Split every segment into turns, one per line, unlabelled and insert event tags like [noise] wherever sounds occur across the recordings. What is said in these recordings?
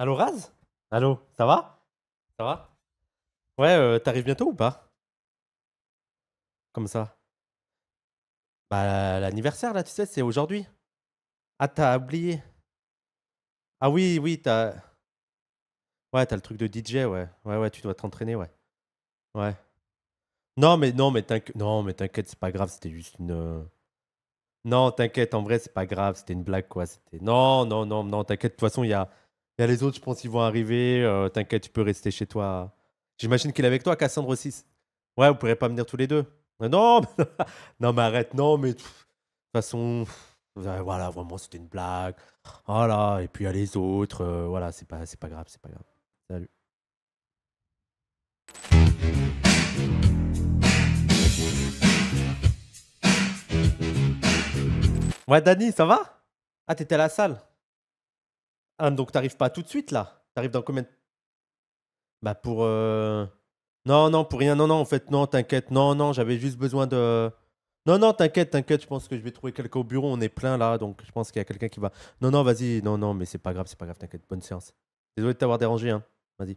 Allô, Raz Allô, ça va Ça va Ouais, euh, t'arrives bientôt ou pas Comme ça Bah, l'anniversaire, là, tu sais, c'est aujourd'hui. Ah, t'as oublié. Ah oui, oui, t'as... Ouais, t'as le truc de DJ, ouais. Ouais, ouais, tu dois t'entraîner, ouais. Ouais. Non, mais non, mais t'inquiète, non, mais t'inquiète, c'est pas grave, c'était juste une... Euh, non, t'inquiète, en vrai, c'est pas grave, c'était une blague, quoi. C'était... Non, non, non, non, t'inquiète, de toute façon, il y a... Il y a les autres, je pense, qu'ils vont arriver. Euh, t'inquiète, tu peux rester chez toi. J'imagine qu'il est avec toi, Cassandre 6. Ouais, vous pourrez pas venir tous les deux. Euh, non, [laughs] mais... non, mais arrête, non, mais de toute façon, voilà, vraiment, c'était une blague. Voilà, oh et puis il y a les autres. Euh, voilà, c'est pas, pas grave, c'est pas grave. Salut. Ouais, Dani, ça va Ah, t'étais à la salle ah, donc t'arrives pas tout de suite là T'arrives dans combien Bah pour... Euh, non, non, pour rien. Non, non, en fait, non, t'inquiète. Non, non, j'avais juste besoin de... Non, non, t'inquiète, t'inquiète. Je pense que je vais trouver quelqu'un au bureau. On est plein là, donc je pense qu'il y a quelqu'un qui va... Non, non, vas-y. Non, non, mais c'est pas grave, c'est pas grave. T'inquiète, bonne séance. Désolé de t'avoir dérangé, hein. Vas-y.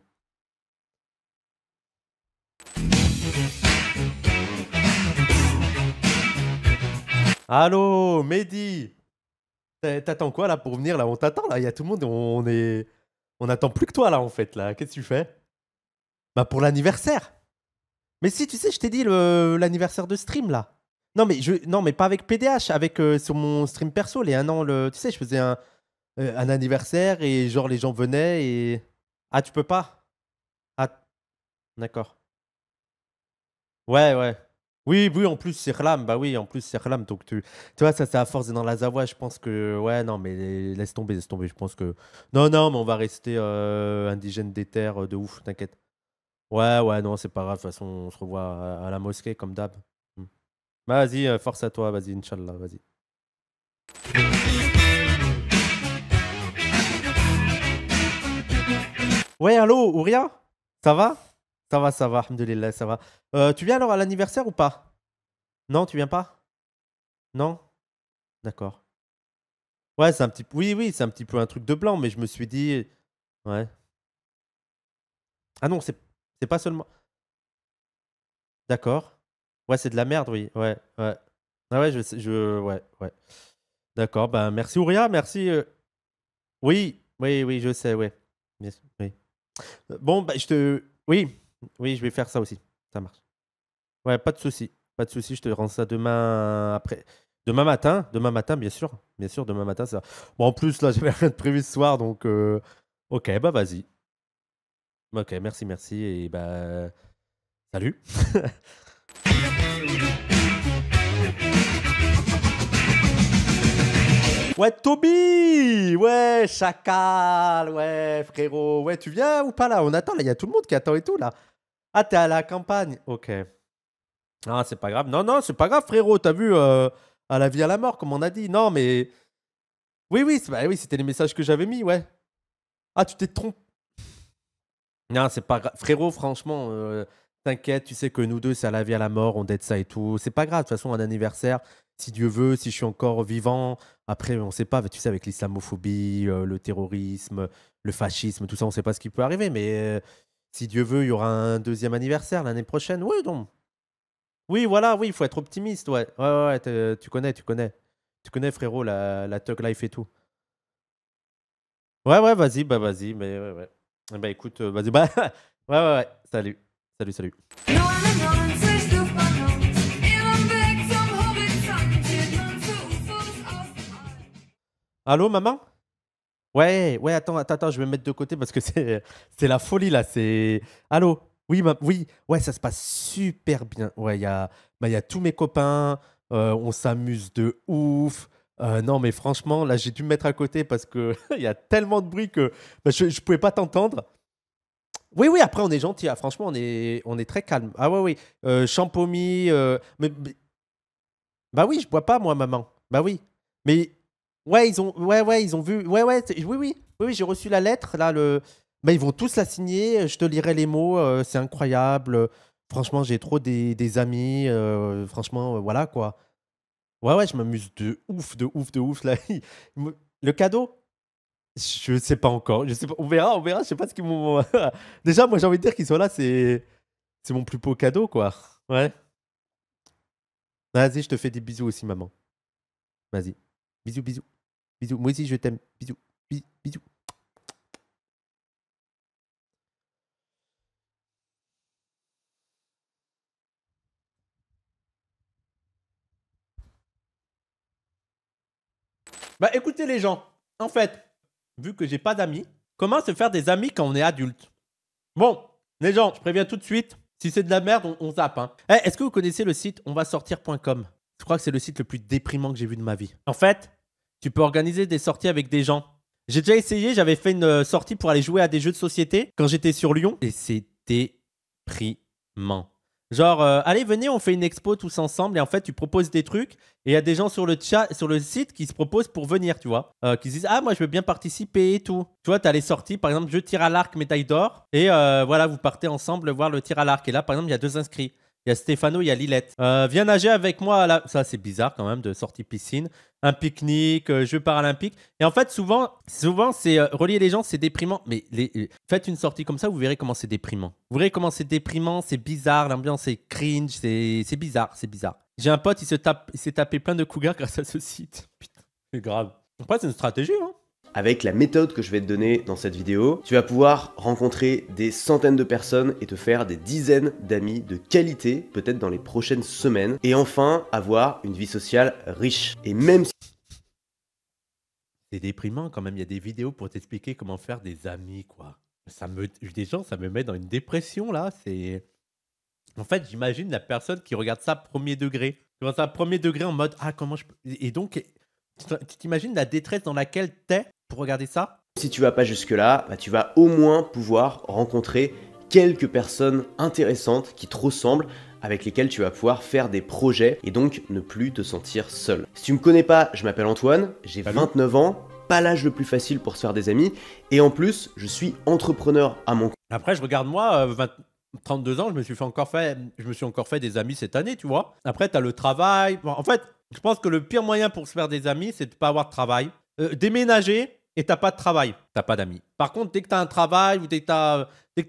Allô, Mehdi T'attends quoi là pour venir là On t'attend là, il y a tout le monde, on est. On attend plus que toi là en fait là. Qu'est-ce que tu fais Bah pour l'anniversaire Mais si tu sais, je t'ai dit le... l'anniversaire de stream là. Non mais je. Non mais pas avec PDH, avec euh, sur mon stream perso, les un an, le. Tu sais, je faisais un, euh, un anniversaire et genre les gens venaient et. Ah tu peux pas Ah. D'accord. Ouais ouais. Oui, oui, en plus, c'est Khlam, bah oui, en plus, c'est Khlam, donc tu, tu vois, ça, c'est à force dans la Zavoie. je pense que, ouais, non, mais laisse tomber, laisse tomber, je pense que, non, non, mais on va rester euh, indigène des terres euh, de ouf, t'inquiète. Ouais, ouais, non, c'est pas grave, de toute façon, on se revoit à, la mosquée, comme d'hab. Hmm. Vas-y, euh, force à toi, vas-y, Inch'Allah, vas-y. Ouais, allô, Ouria Ça va ça va, ça va, alhamdoulilah, ça va. Euh, tu viens alors à l'anniversaire ou pas Non, tu viens pas Non D'accord. Ouais, c'est un petit Oui, oui, c'est un petit peu un truc de blanc, mais je me suis dit. Ouais. Ah non, c'est pas seulement. D'accord. Ouais, c'est de la merde, oui. Ouais, ouais. Ah ouais, je. je... Ouais, ouais. D'accord, ben merci Ourya, merci. Euh, oui, oui, oui, je sais, ouais. oui. Bon, bah, je te. Oui, oui, je vais faire ça aussi. Ça marche. Ouais, pas de souci. Pas de souci, je te rends ça demain après. Demain matin, demain matin, bien sûr. Bien sûr, demain matin, ça. Bon, en plus, là, [laughs] j'avais rien de prévu ce soir, donc. Euh, ok, bah vas-y. Ok, merci, merci, et bah. Salut. [laughs] Ouais, Toby Ouais, chacal Ouais, frérot Ouais, tu viens ou pas là On attend, là, il y a tout le monde qui attend et tout, là. Ah, t'es à la campagne Ok. Ah, c'est pas grave. Non, non, c'est pas grave, frérot. T'as vu euh, à la vie à la mort, comme on a dit. Non, mais. Oui, oui, bah, oui c'était les messages que j'avais mis, ouais. Ah, tu t'es trompé. Non, c'est pas grave. Frérot, franchement, euh, t'inquiète, tu sais que nous deux, c'est à la vie à la mort, on dette ça et tout. C'est pas grave. De toute façon, un anniversaire, si Dieu veut, si je suis encore vivant. Après, on sait pas, bah, tu sais, avec l'islamophobie, euh, le terrorisme, le fascisme, tout ça, on sait pas ce qui peut arriver. Mais si Dieu veut, il y aura un deuxième anniversaire l'année prochaine. Oui, donc. Oui, voilà, oui, il faut être optimiste, ouais. Ouais, ouais, tu connais, tu connais. Tu connais, frérot, la, la Tug Life et tout. Ouais, ouais, vas-y, bah vas-y, mais ouais, ouais. Bah écoute, euh, vas-y, [laughs] bah. ouais, ouais, ouais, salut. Salut, salut. Allô, maman Ouais, ouais, attends, attends, je vais me mettre de côté parce que [laughs] c'est la folie là. C'est. Allô Oui, oui, ouais, ça se passe super bien. Ouais, il y a... Bah, y a tous mes copains, euh, on s'amuse de ouf. Euh, non, mais franchement, là, j'ai dû me mettre à côté parce qu'il [laughs] y a tellement de bruit que bah, je ne pouvais pas t'entendre. Oui, oui, après, on est gentil. Ah, hein, franchement, on est, on est très calme. Ah, ouais, oui. Euh, champomy. Euh, mais, bah oui, je bois pas, moi, maman. Bah oui. Mais Ouais, ils ont, ouais, ouais, ils ont vu. Ouais, ouais, oui, oui, oui, oui j'ai reçu la lettre. Là, le... Bah, ils vont tous la signer. Je te lirai les mots. Euh, c'est incroyable. Franchement, j'ai trop des, des amis. Euh, franchement, euh, voilà quoi. Ouais, ouais, je m'amuse de ouf, de ouf, de ouf. Là. [laughs] le cadeau, je sais pas encore. Je sais pas. On verra, on verra. Je sais pas ce qu'ils vont [laughs] Déjà, moi, j'ai envie de dire qu'ils sont là. C'est, c'est mon plus beau cadeau, quoi. Ouais. Vas-y, je te fais des bisous aussi, maman. Vas-y. Bisous, bisous. Bisous. Moi aussi, je t'aime. Bisous. Bisous. Bah écoutez les gens, en fait, vu que j'ai pas d'amis, comment se faire des amis quand on est adulte Bon, les gens, je préviens tout de suite, si c'est de la merde, on, on zappe. Hein. Eh, est-ce que vous connaissez le site onvasortir.com Je crois que c'est le site le plus déprimant que j'ai vu de ma vie. En fait, tu peux organiser des sorties avec des gens. J'ai déjà essayé, j'avais fait une euh, sortie pour aller jouer à des jeux de société quand j'étais sur Lyon et c'était primant. Genre, euh, allez, venez, on fait une expo tous ensemble et en fait, tu proposes des trucs et il y a des gens sur le sur le site qui se proposent pour venir, tu vois. Euh, qui se disent, ah, moi, je veux bien participer et tout. Tu vois, tu as les sorties, par exemple, je tire à l'arc, médaille d'or et voilà, vous partez ensemble voir le tir à l'arc. Et là, par exemple, il y a deux inscrits. Il y a Stéphano, il y a Lilette. Euh, viens nager avec moi Ça, c'est bizarre quand même de sortie piscine. Un pique-nique, euh, Jeux paralympiques. Et en fait, souvent, souvent c'est euh, relier les gens, c'est déprimant. Mais les... faites une sortie comme ça, vous verrez comment c'est déprimant. Vous verrez comment c'est déprimant, c'est bizarre, l'ambiance est cringe, c'est bizarre, c'est bizarre. J'ai un pote, il s'est se tape... tapé plein de cougars [laughs] grâce à ce site. Putain, c'est grave. Après, c'est une stratégie, hein
avec la méthode que je vais te donner dans cette vidéo, tu vas pouvoir rencontrer des centaines de personnes et te faire des dizaines d'amis de qualité, peut-être dans les prochaines semaines, et enfin avoir une vie sociale riche. Et même si... C'est déprimant quand même, il y a des vidéos pour t'expliquer comment faire des amis,
quoi. Ça me... Des gens, ça me met dans une dépression, là, c'est... En fait, j'imagine la personne qui regarde ça premier degré. Tu vois ça premier degré en mode, ah, comment je peux... Et donc... Tu t'imagines la détresse dans laquelle t'es regarder ça
Si tu vas pas jusque-là, bah, tu vas au moins pouvoir rencontrer quelques personnes intéressantes qui te ressemblent avec lesquelles tu vas pouvoir faire des projets et donc ne plus te sentir seul. Si tu me connais pas, je m'appelle Antoine, j'ai 29 ans, pas l'âge le plus facile pour se faire des amis et en plus, je suis entrepreneur à mon compte.
Après, je regarde moi, 32 euh, ans, je me suis encore fait, je me suis encore fait des amis cette année, tu vois. Après, tu as le travail. en fait, je pense que le pire moyen pour se faire des amis, c'est de pas avoir de travail. Euh, déménager, et t'as pas de travail, t'as pas d'amis. Par contre, dès que t'as un travail ou dès que t'as,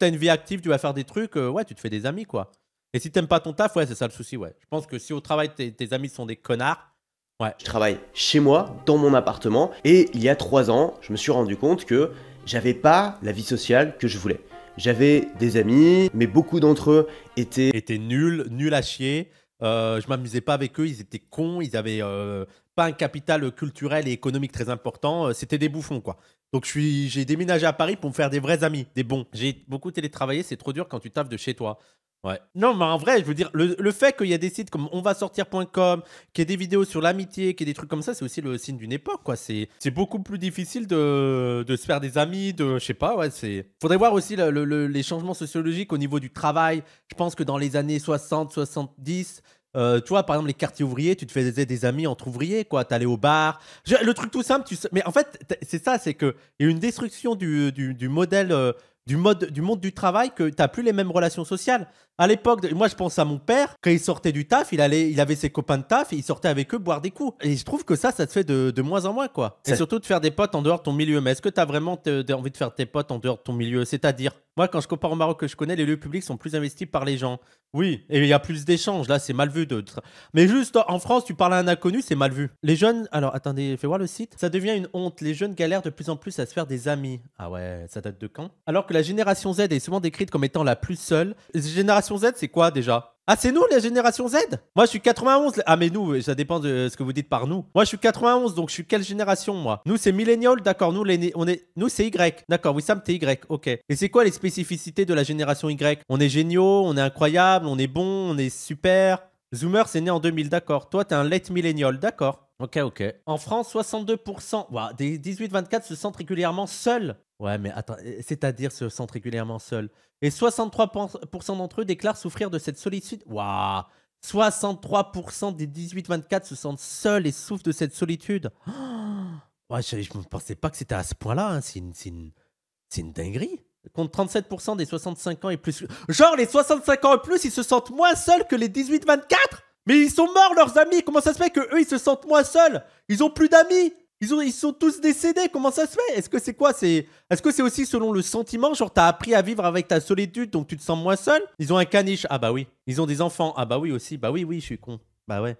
une vie active, tu vas faire des trucs, euh, ouais, tu te fais des amis, quoi. Et si t'aimes pas ton taf, ouais, c'est ça le souci, ouais. Je pense que si au travail, tes, amis sont des connards,
ouais. Je travaille chez moi, dans mon appartement, et il y a trois ans, je me suis rendu compte que j'avais pas la vie sociale que je voulais. J'avais des amis, mais beaucoup d'entre eux étaient... Étaient nuls,
nuls à chier. Euh, je m'amusais pas avec eux, ils étaient cons, ils avaient euh, pas un capital euh, culturel et économique très important. Euh, c'était des bouffons, quoi. Donc j'ai déménagé à Paris pour me faire des vrais amis, des bons. J'ai beaucoup télétravaillé, c'est trop dur quand tu taffes de chez toi. Ouais. Non, mais en vrai, je veux dire, le, fait qu'il y a des sites comme onvasortir.com, qu'il y ait des vidéos sur l'amitié, qu'il y ait des trucs comme ça, c'est aussi le signe d'une époque, quoi. C'est beaucoup plus difficile de, de, se faire des amis, de. Je sais pas, ouais, c'est. Faudrait voir aussi les changements sociologiques au niveau du travail. Je pense que dans les années 60, 70, euh, tu vois, par exemple, les quartiers ouvriers, tu te faisais des amis entre ouvriers, quoi. T'allais au bar. le truc tout simple, tu mais en fait, c'est ça, c'est qu'il y a une destruction du, modèle, euh, du, mode, du monde du travail que t'as plus les mêmes relations sociales. À l'époque, moi je pense à mon père, quand il sortait du taf, il, allait, il avait ses copains de taf, il sortait avec eux boire des coups. Et je trouve que ça, ça te fait de, moins en moins quoi. Et surtout de faire des potes en dehors de ton milieu. Mais est-ce que tu as vraiment envie de faire tes potes en dehors de ton milieu C'est-à-dire, moi quand je compare au Maroc que je connais, les lieux publics sont plus investis par les gens. Oui, et il y a plus d'échanges, là c'est mal vu. De... Mais juste en France, tu parles à un inconnu, c'est mal vu. Les jeunes, alors attendez, fais voir le site. Ça devient une honte, les jeunes galèrent de plus en plus à se faire des amis. Ah ouais, ça date de quand Alors que la génération Z est souvent décrite comme étant la plus seule. Z, c'est quoi déjà ah, c'est nous, la génération Z Moi, je suis 91. Ah, mais nous, ça dépend de ce que vous dites par nous. Moi, je suis 91, donc je suis quelle génération, moi Nous, c'est millénial, d'accord. Nous, on est, nous c'est Y. D'accord, Wissam, t'es Y, ok. Et c'est quoi les spécificités de la génération Y On est géniaux, on est incroyables, on est bons, on est super. Zoomer, c'est né en 2000, d'accord. Toi, t'es un late millennial, d'accord. Ok, ok. En France, 62%. des 18-24 se sentent régulièrement seuls. Ouais, mais attends, euh, c'est-à-dire se sentent régulièrement seuls. Et 63% d'entre eux déclarent souffrir de cette solitude. Waouh 63% des 18-24 se sentent seuls et souffrent de cette solitude.
[gasps]
ouais, je ne pensais pas que c'était à ce point-là. Hein. C'est une dinguerie contre 37% des 65 ans et plus. Genre, les 65 ans et plus, ils se sentent moins seuls que les 18-24 Mais ils sont morts, leurs amis Comment ça se fait que eux ils se sentent moins seuls Ils ont plus d'amis ils, ont, ils sont tous décédés, comment ça se fait Est-ce que c'est quoi c'est, Est-ce que c'est aussi selon le sentiment Genre, t'as appris à vivre avec ta solitude, donc tu te sens moins seul Ils ont un caniche, ah bah oui. Ils ont des enfants, ah bah oui aussi. Bah oui, oui, je suis con. Bah ouais.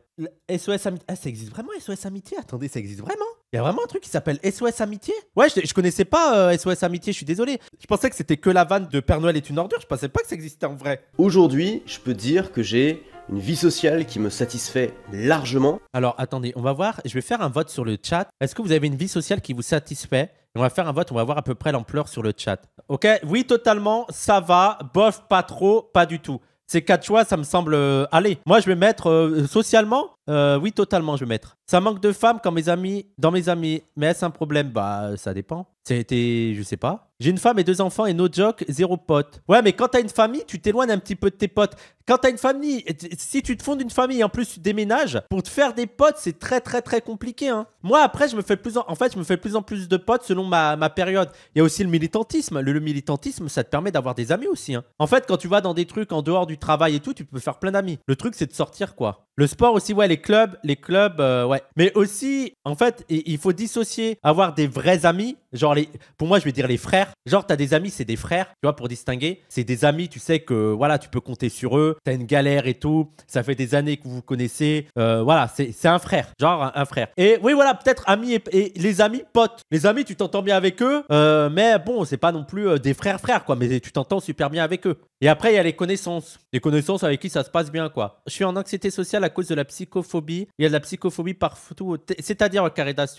SOS Amitié. Ah, ça existe vraiment, SOS Amitié Attendez, ça existe vraiment il y a vraiment un truc qui s'appelle SOS Amitié Ouais, je, connaissais pas SOS euh, Amitié, je suis désolé. Je pensais que c'était que la vanne de Père Noël est une ordure, je pensais pas que ça existait en vrai. Aujourd'hui, je peux dire que j'ai une vie sociale qui me satisfait largement. Alors attendez, on va voir, je vais faire un vote sur le chat. Est-ce que vous avez une vie sociale qui vous satisfait on va faire un vote, on va voir à peu près l'ampleur sur le chat. Ok, oui, totalement, ça va, bof, pas trop, pas du tout. Ces quatre choix, ça me semble Allez, euh, aller. Moi, je vais mettre euh, socialement, euh, oui, totalement, je vais mettre. Ça manque de femmes quand mes amis, dans mes amis. Mais est-ce un problème Bah, ça dépend. C'était, je sais pas. J'ai une femme et deux enfants et no joke, zéro pote. Ouais, mais quand t'as une famille, tu t'éloignes un petit peu de tes potes. Quand t'as une famille, si tu te fondes une famille et en plus tu déménages, pour te faire des potes, c'est très très très compliqué. Hein. Moi, après, je me fais plus en... en fait, je me fais plus en plus de potes selon ma, période. Il y a aussi le militantisme. Le, militantisme, ça te permet d'avoir des amis aussi. Hein. En fait, quand tu vas dans des trucs en dehors du travail et tout, tu peux faire plein d'amis. Le truc, c'est de sortir quoi. Le sport aussi, ouais, les les clubs, les clubs, euh, ouais. Mais aussi, en fait, il faut dissocier avoir des vrais amis Genre, les, pour moi, je vais dire les frères. Genre, t'as des amis, c'est des frères, tu vois, pour distinguer. C'est des amis, tu sais que, voilà, tu peux compter sur eux. T'as une galère et tout. Ça fait des années que vous vous connaissez. Euh, voilà, c'est un frère. Genre, un, frère. Et oui, voilà, peut-être amis et, les amis, potes. Les amis, tu t'entends bien avec eux. Euh, mais bon, c'est pas non plus euh, des frères-frères, quoi. Mais tu t'entends super bien avec eux. Et après, il y a les connaissances. Les connaissances avec qui ça se passe bien, quoi. Je suis en anxiété sociale à cause de la psychophobie. Il y a de la psychophobie partout. C'est-à-dire, Caridas,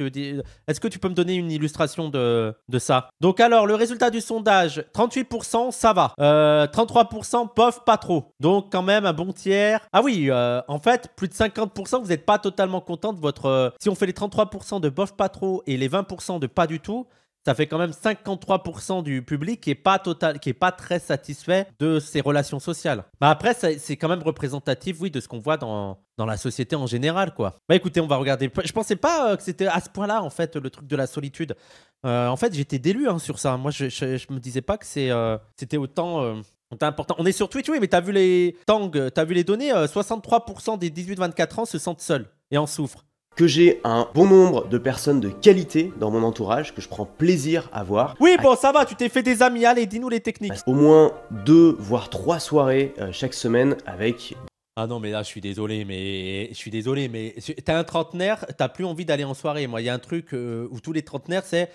est-ce que tu peux me donner une illustration de euh, de, ça. Donc alors, le résultat du sondage, 38%, ça va. 33%, euh, pof, pas trop. Donc quand même un bon tiers. Ah oui, euh, en fait, plus de 50%, vous n'êtes pas totalement content de votre... si on fait les 33% de bof, pas trop et les 20% de pas du tout, ça fait quand même 53% du public qui est pas total, qui est pas très satisfait de ses relations sociales. Bah après, c'est quand même représentatif, oui, de ce qu'on voit dans, dans la société en général, quoi. Bah écoutez, on va regarder. Je pensais pas euh, que c'était à ce point-là, en fait, le truc de la solitude. Euh, en fait, j'étais délu hein, sur ça. Moi, je, je, me disais pas que euh, c'était autant. important. On est sur Twitch, oui, mais t'as vu les Tang, t'as vu les données, 63% des 18-24 ans se sentent seuls et en souffrent que j'ai un bon nombre
de personnes de qualité dans mon entourage que je prends plaisir à voir.
Oui, bon, ça va, tu t'es fait des amis, allez, dis-nous les techniques.
Au moins deux, voire trois soirées euh, chaque semaine avec.
Ah non, mais là, je suis désolé, mais je suis désolé, mais t'es un trentenaire, t'as plus envie d'aller en soirée. Moi, il y a un truc euh, où tous les trentenaires, c'est.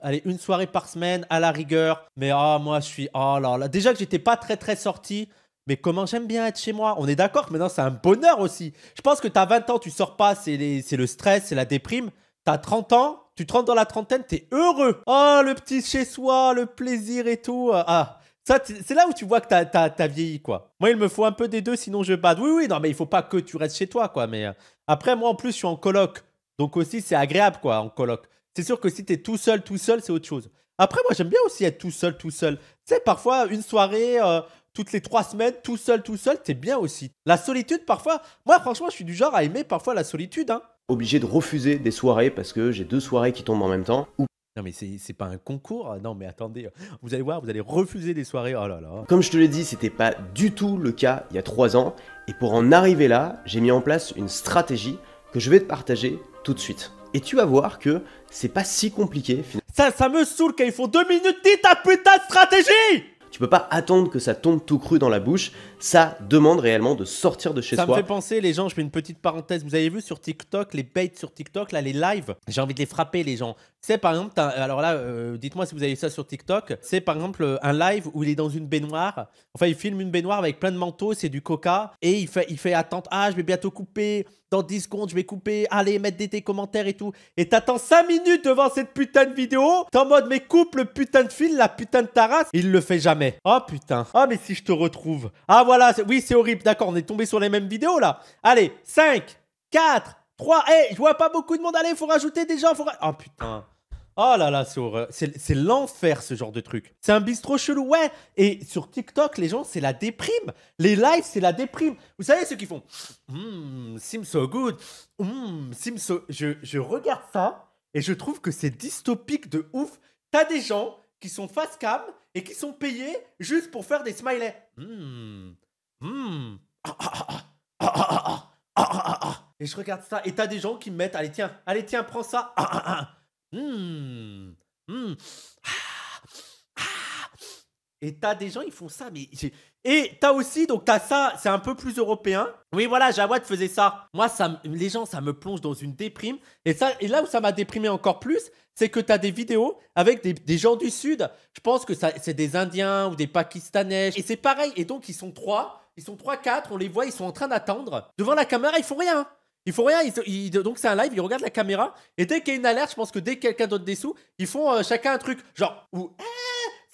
Allez, une soirée par semaine à la rigueur. Mais ah, moi, je suis. Oh là là. Déjà que j'étais pas très très sorti. Mais comment j'aime bien être chez moi. On est d'accord Mais maintenant, c'est un bonheur aussi. Je pense que tu as 20 ans, tu sors pas, c'est le stress, c'est la déprime. Tu as 30 ans, tu te rentres dans la trentaine, tu es heureux. Oh, le petit chez soi, le plaisir et tout. Ah, ça, c'est là où tu vois que t'as vieilli, quoi. Moi, il me faut un peu des deux, sinon je bade. Oui, oui, non, mais il faut pas que tu restes chez toi, quoi. Mais euh, après, moi, en plus, je suis en coloc. Donc aussi, c'est agréable, quoi, en coloc. C'est sûr que si t'es tout seul, tout seul, c'est autre chose. Après, moi, j'aime bien aussi être tout seul, tout seul. Tu sais, parfois, une soirée, euh, toutes les trois semaines, tout seul, tout seul, t'es bien aussi. La solitude, parfois, moi, franchement, je suis du genre à aimer parfois la solitude. Hein. Obligé de refuser des soirées
parce que j'ai deux soirées qui tombent en même temps. Ou... Non, mais c'est pas un
concours. Ah, non, mais attendez, euh, vous allez
voir, vous allez refuser des soirées. Oh là là. Comme je te l'ai dit, c'était pas du tout le cas il y a trois ans. Et pour en arriver là, j'ai mis en place une stratégie que je vais te partager tout de suite. Et tu vas voir que c'est pas si compliqué. Ça, ça me saoule quand il faut deux minutes, dis ta putain de stratégie tu peux pas attendre que ça tombe tout cru dans la bouche. Ça demande réellement de sortir de chez toi. soi. Ça me fait
penser, les gens, je fais une petite parenthèse. Vous avez vu sur TikTok, les baits sur TikTok, là, les lives J'ai envie de les frapper, les gens. C'est par exemple, alors là, euh, dites-moi si vous avez ça sur TikTok, c'est par exemple euh, un live où il est dans une baignoire, enfin il filme une baignoire avec plein de manteaux, c'est du coca, et il fait, il fait attente, ah je vais bientôt couper, dans 10 secondes je vais couper, allez mettre des, commentaires et tout, et t'attends 5 minutes devant cette putain de vidéo, t'es en mode mais coupe le putain de film, la putain de tarasse, il le fait jamais. Oh putain, oh mais si je te retrouve, ah voilà, oui c'est horrible, d'accord, on est tombé sur les mêmes vidéos là, allez, 5, 4, 3. Eh, hey, je vois pas beaucoup de monde. Allez, faut rajouter des gens. Faut... Oh putain. Oh là là, c'est l'enfer ce genre de truc. C'est un bistrot chelou, ouais. Et sur TikTok, les gens, c'est la déprime. Les lives, c'est la déprime. Vous savez ceux qui font hmm, seems so good. hmm, seems so. Je, regarde ça et je trouve que c'est dystopique de ouf. T'as des gens qui sont face cam et qui sont payés juste pour faire des smileys. Hmm, hmm. ah ah ah, ah, ah, ah, ah, ah, ah. ah, ah. Et je regarde ça. Et t'as des gens qui me mettent Allez, tiens, allez, tiens, prends ça. Ah, ah, ah. Hmm. Hmm. Et t'as des gens, ils font ça, mais Et t'as aussi, donc t'as ça, c'est un peu plus européen. Oui, voilà, Jawad faisait ça. Moi, ça, les gens, ça me plonge dans une déprime. Et, ça, et là où ça m'a déprimé encore plus, c'est que t'as des vidéos avec des, des, gens du Sud. Je pense que c'est des Indiens ou des Pakistanais. Et c'est pareil. Et donc, ils sont trois, ils sont trois, quatre, on les voit, ils sont en train d'attendre. Devant la caméra, ils font rien. Ils font rien. donc c'est un live, ils regardent la caméra. Et dès qu'il y a une alerte, je pense que dès que quelqu'un donne des sous, ils font euh, chacun un truc. Genre, ou.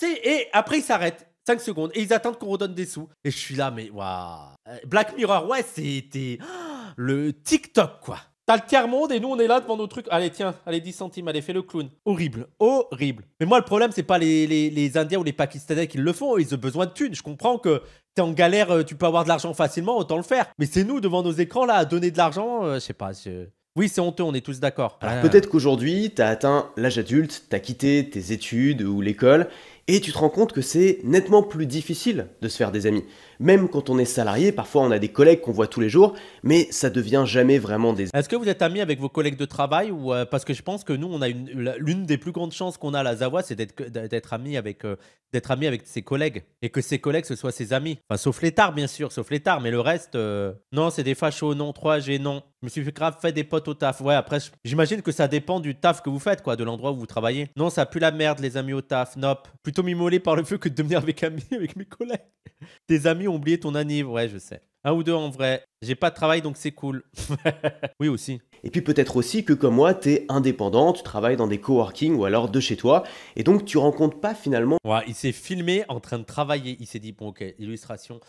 Eh, et après, ils s'arrêtent. 5 secondes. Et ils attendent qu'on redonne des sous. Et je suis là, mais waouh. Euh, Black Mirror, ouais, c'était. [gasps] Le TikTok, quoi. T'as le tiers-monde et nous on est là devant nos trucs. Allez, tiens, allez, 10 centimes, allez, fais le clown. Horrible, horrible. Mais moi, le problème, c'est pas les Indiens ou les Pakistanais qui le font. Ils ont besoin de thunes. Je comprends que t'es en galère, euh, tu peux avoir de l'argent facilement, autant le faire. Mais c'est nous devant nos écrans là à donner de l'argent, euh, je sais pas. Oui, c'est honteux, on est tous d'accord. Alors
peut-être qu'aujourd'hui, t'as atteint l'âge adulte, t'as quitté tes études ou l'école, et tu te rends compte que c'est nettement plus difficile de se faire des amis. Même quand on est salarié, parfois on a des collègues qu'on voit tous les jours, mais ça devient jamais vraiment des. Est-ce que vous êtes amis avec vos collègues de travail ou euh,
parce que je pense que nous on a l'une des plus grandes chances qu'on a à la Zawa, c'est d'être amis avec euh, d'être ami avec ses collègues et que ses collègues ce soient ses amis. Enfin, sauf les tards bien sûr, sauf les mais le reste, euh, non, c'est des fachos, non 3G, non. Je me suis grave fait des potes au taf. Ouais, après j'imagine que ça dépend du taf que vous faites, quoi, de l'endroit où vous travaillez. Non, ça pue la merde, les amis au taf. Nope. Plutôt m'immoler par le feu que de devenir avec [laughs] avec mes collègues. Des amis oublié ton anniv. Ouais, je sais. Un ou deux en vrai. J'ai pas de travail, donc c'est cool.
[laughs] oui, aussi. Et puis peut-être aussi que comme moi, t'es indépendant, tu travailles dans des coworking ou alors de chez toi, et donc tu rencontres pas finalement. Ouais, il
s'est filmé en train de travailler. Il s'est dit, bon, ok, illustration.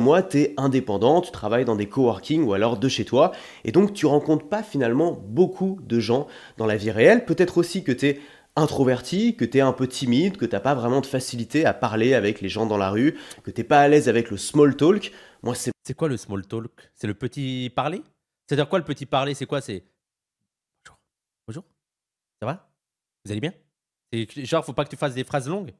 moi Moi, t'es indépendant, tu travailles dans des coworking ou alors de chez toi, et donc tu rencontres pas finalement beaucoup de gens dans la vie réelle. Peut-être aussi que t'es introverti, que t'es un peu timide, que t'as pas vraiment de facilité à parler avec les gens dans la rue, que t'es pas à l'aise avec le small talk. Moi, c'est. C'est quoi le small talk
C'est le petit parler C'est-à-dire quoi le petit parler C'est quoi C'est. Bonjour. Bonjour. Ça va Vous allez bien Genre, faut pas que tu fasses des phrases longues.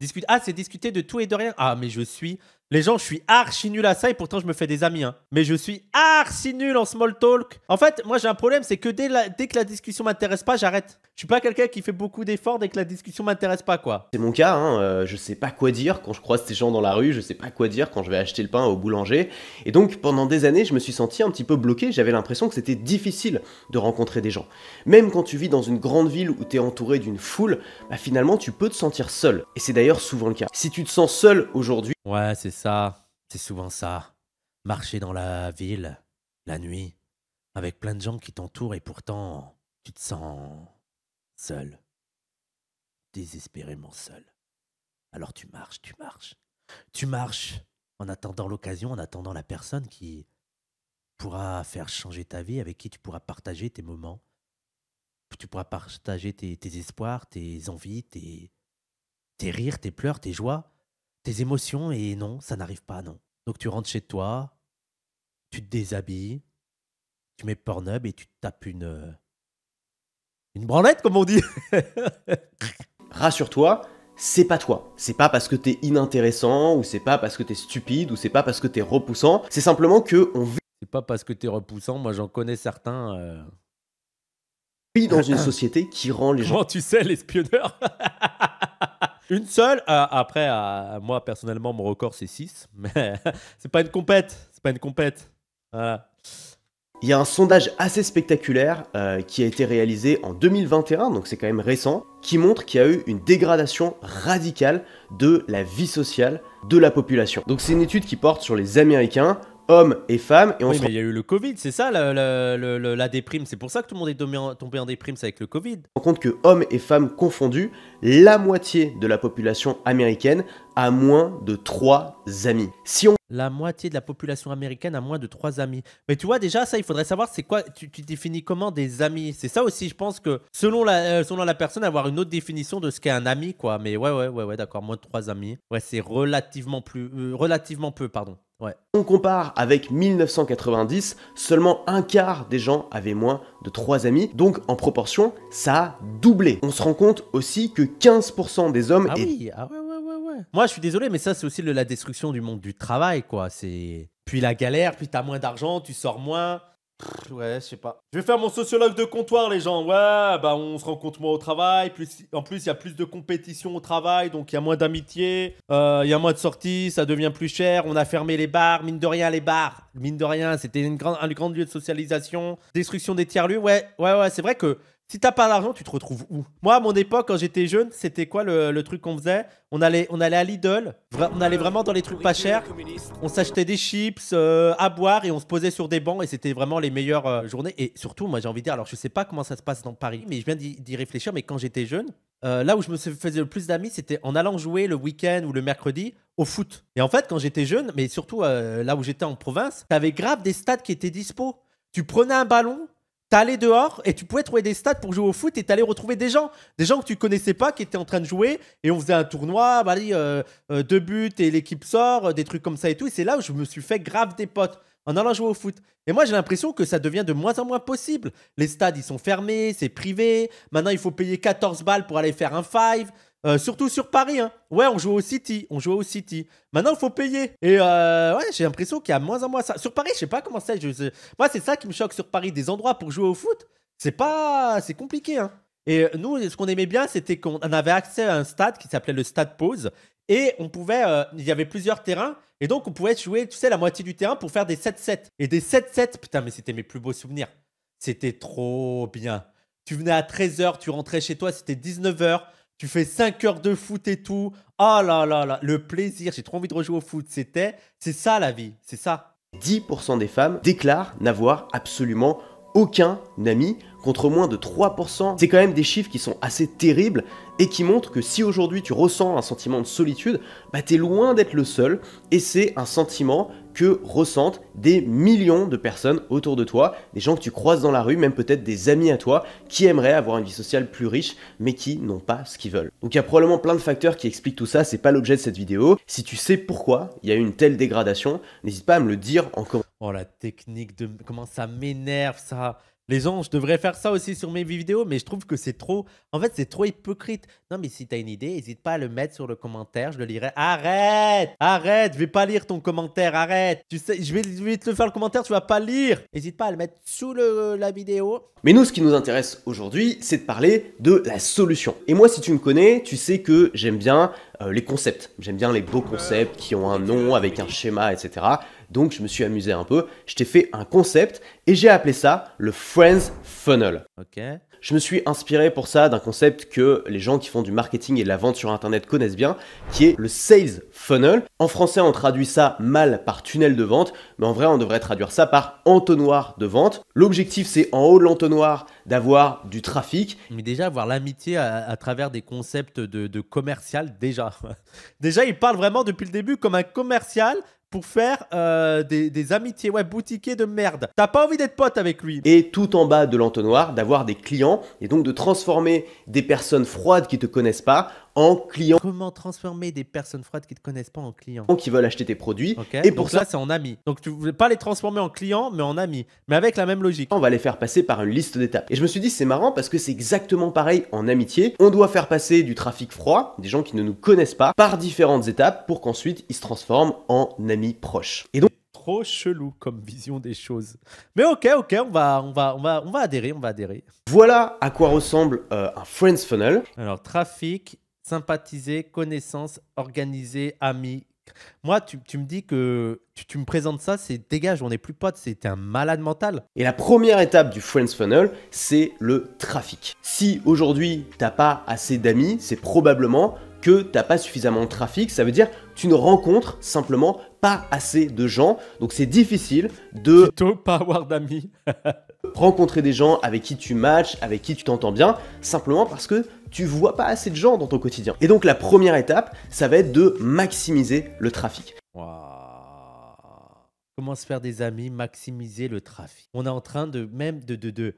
Discute... Ah, c'est discuter de tout et de rien. Ah, mais je suis les gens, je suis archi nul à ça et pourtant je me fais des amis. Hein. Mais je suis archi nul en small talk. En fait, moi j'ai un problème, c'est que dès, que la discussion m'intéresse pas, j'arrête. Je suis pas quelqu'un qui fait beaucoup d'efforts dès que la discussion
m'intéresse pas, quoi. C'est mon cas, hein, euh, je sais pas quoi dire quand je croise ces gens dans la rue, je sais pas quoi dire quand je vais acheter le pain au boulanger. Et donc pendant des années, je me suis senti un petit peu bloqué, j'avais l'impression que c'était difficile de rencontrer des gens. Même quand tu vis dans une grande ville où t'es entouré d'une foule, bah, finalement tu peux te sentir seul. Et c'est d'ailleurs souvent le cas. Si tu te sens seul aujourd'hui, Ouais, c'est ça. C'est
souvent ça. Marcher dans la ville, la nuit, avec plein de gens qui t'entourent et pourtant, tu te sens seul. Désespérément seul. Alors tu marches, tu marches. Tu marches en attendant l'occasion, en attendant la personne qui pourra faire changer ta vie, avec qui tu pourras partager tes moments, tu pourras partager tes, espoirs, tes envies, tes rires, tes pleurs, tes joies tes émotions et non, ça n'arrive pas, non. Donc tu rentres chez toi, tu te déshabilles, tu mets Pornhub et tu
tapes une. Euh, une branlette, comme on dit [laughs] Rassure-toi, c'est pas toi. C'est pas parce que t'es inintéressant, ou c'est pas parce que t'es stupide, ou c'est pas parce que t'es repoussant. C'est simplement que on vit. C'est pas parce que t'es repoussant, moi j'en connais certains. Euh. dans une [coughs] société qui rend les gens. Comment tu sais, l'espionneur [laughs]
Une seule. Euh, après, euh, moi, personnellement, mon record, c'est 6. Mais [laughs] c'est pas une compète. C'est pas une compète. Il
y a un sondage assez spectaculaire euh, qui a été réalisé en 2021, donc c'est quand même récent, qui montre qu'il y a eu une dégradation radicale de la vie sociale de la population. Donc c'est une étude qui porte sur les Américains hommes et femmes. Et on oui, mais il y a eu le Covid,
c'est ça la, déprime. C'est
pour ça que tout le monde est tombé en, déprime, c'est avec le Covid. On compte que hommes et femmes confondus, la moitié de la population américaine a moins de trois amis. Si on...
La moitié de la population américaine a moins de trois amis. Mais tu vois déjà ça, il faudrait savoir c'est quoi, tu, définis comment des amis. C'est ça aussi, je pense que selon la, euh, selon la personne, avoir une autre définition de ce qu'est un ami, quoi. Mais ouais, ouais, ouais, d'accord, moins de 3 amis. Ouais, c'est relativement, euh, relativement peu, pardon.
On compare avec 1990, seulement un quart des gens avaient moins de 3 amis, donc en proportion, ça a doublé. On se rend compte aussi que 15% des hommes... Ah oui, ah ouais,
ouais, ouais, Moi, je suis désolé, mais ça, c'est aussi de la destruction du monde du travail, quoi. C'est... Puis la galère, puis t'as moins d'argent, tu sors moins, Ouais, je sais pas. Je vais faire mon sociologue de comptoir, les gens. Ouais, bah on se rencontre moins au travail. en plus, il y a plus de compétition au travail, donc il y a moins d'amitié. Euh, il y a moins de sorties, ça devient plus cher. On a fermé les bars, mine de rien, les bars. Mine de rien, c'était une grande, un grand lieu de socialisation. Destruction des tiers-lieux. Ouais, ouais, ouais, c'est vrai que si t'as pas d'argent, tu te retrouves où Moi, à mon époque, quand j'étais jeune, c'était quoi le, truc qu'on faisait on allait, on allait à Lidl, on allait vraiment dans les trucs pas chers. On s'achetait des chips euh, à boire et on se posait sur des bancs et c'était vraiment les meilleures euh, journées. Et surtout, moi, j'ai envie de dire, alors je sais pas comment ça se passe dans Paris, mais je viens d'y réfléchir. Mais quand j'étais jeune, euh, là où je me faisais le plus d'amis, c'était en allant jouer le week-end ou le mercredi au foot. Et en fait, quand j'étais jeune, mais surtout là où j'étais en province, tu avais grave des stades qui étaient dispo. Tu prenais un ballon, t'allais dehors et tu pouvais trouver des stades pour jouer au foot et t'allais retrouver des gens, des gens que tu connaissais pas qui étaient en train de jouer et on faisait un tournoi, bah, euh, euh, deux buts et l'équipe sort, euh, des trucs comme ça et tout. Et c'est là où je me suis fait grave des potes en allant jouer au foot. Et moi, j'ai l'impression que ça devient de moins en moins possible. Les stades, ils sont fermés, c'est privé. Maintenant, il faut payer 14 balles pour aller faire un five. Euh, surtout sur Paris. Hein. Ouais, on jouait au City. On jouait au City. Maintenant, il faut payer. Et euh, ouais, j'ai l'impression qu'il y a moins en moins ça. Sur Paris, je sais pas comment c'est. Moi, c'est ça qui me choque sur Paris. Des endroits pour jouer au foot, c'est pas. C'est compliqué. Hein. Et euh, nous, ce qu'on aimait bien, c'était qu'on avait accès à un stade qui s'appelait le Stade Pause. Et on pouvait. Il y avait plusieurs terrains. Et donc, on pouvait jouer, tu sais, la moitié du terrain pour faire des 7-7. Et des 7-7, putain, mais c'était mes plus beaux souvenirs. C'était trop bien. Tu venais à 13h, tu rentrais chez toi, c'était 19h tu fais 5 heures de foot et tout. Ah là là là, le plaisir, j'ai trop envie de rejouer au foot. C'était, c'est ça
la vie, c'est ça. 10% des femmes déclarent n'avoir absolument aucun ami contre moins de 3%. C'est quand même des chiffres qui sont assez terribles et qui montrent que si aujourd'hui tu ressens un sentiment de solitude, bah t'es loin d'être le seul et c'est un sentiment que ressentent des millions de personnes autour de toi, des gens que tu croises dans la rue, même peut-être des amis à toi, qui aimeraient avoir une vie sociale plus riche, mais qui n'ont pas ce qu'ils veulent. Donc il y a probablement plein de facteurs qui expliquent tout ça, c'est pas l'objet de cette vidéo. Si tu sais pourquoi il y a eu une telle dégradation, n'hésite pas à me le dire en commentaire. Oh la technique de...
Comment ça m'énerve ça les gens, je devrais faire ça aussi sur mes vidéos, mais je trouve que c'est trop. En fait, c'est trop hypocrite. Non, mais si t'as une idée, n'hésite pas à le mettre sur le commentaire. Je le lirai. Arrête Arrête Je vais pas lire ton commentaire. Arrête Tu sais, je vais, te le faire le commentaire, tu vas pas lire. N'hésite pas à le mettre sous la vidéo.
Mais nous, ce qui nous intéresse aujourd'hui, c'est de parler de la solution. Et moi, si tu me connais, tu sais que j'aime bien euh, les concepts. J'aime bien les beaux concepts qui ont un nom avec un schéma, etc. Donc je me suis amusé un peu, je t'ai fait un concept et j'ai appelé ça le Friends Funnel. Ok. Je me suis inspiré pour ça d'un concept que les gens qui font du marketing et de la vente sur internet connaissent bien, qui est le sales funnel. En français, on traduit ça mal par tunnel de vente, mais en vrai, on devrait traduire ça par entonnoir de vente. L'objectif, c'est en haut de l'entonnoir d'avoir du trafic. Mais déjà, avoir l'amitié à, travers des concepts de, de
commercial, déjà. [laughs] déjà, il parle vraiment depuis le début comme un commercial pour faire
euh, des, amitiés ouais, boutiquées de merde. T'as pas envie d'être pote avec lui. Et tout en bas de l'entonnoir, d'avoir des clients et donc de transformer des personnes froides qui te connaissent pas en clients. Comment transformer des personnes froides qui ne te connaissent pas en clients Qui veulent acheter tes produits. Et pour ça, c'est en amis. Donc tu ne veux pas les transformer en clients, mais en amis. Mais avec la même logique. On va les faire passer par une liste d'étapes. Et je me suis dit, c'est marrant parce que c'est exactement pareil en amitié. On doit faire passer du trafic froid, des gens qui ne nous connaissent pas, par différentes étapes pour qu'ensuite ils se transforment en amis proches. Et donc, trop chelou
comme vision des choses. Mais ok, ok, on va, on va, on va, on va adhérer, on va adhérer.
Voilà à quoi ressemble euh, un Friends Funnel. Alors,
trafic, sympathiser, connaissance, organiser, ami. Moi, tu, me dis que
tu, me présentes ça, c'est dégage, on n'est plus potes, c'est un malade mental. Et la première étape du Friends Funnel, c'est le trafic. Si aujourd'hui, t'as pas assez d'amis, c'est probablement que t'as pas suffisamment de trafic, ça veut dire tu ne rencontres simplement pas assez de gens, donc c'est difficile de... Plutôt pas avoir d'amis. [laughs] rencontrer des gens avec qui tu matches, avec qui tu t'entends bien, simplement parce que tu vois pas assez de gens dans ton quotidien. Et donc la première étape, ça va être de maximiser le trafic
comment se faire des amis, maximiser le trafic. On est en train de même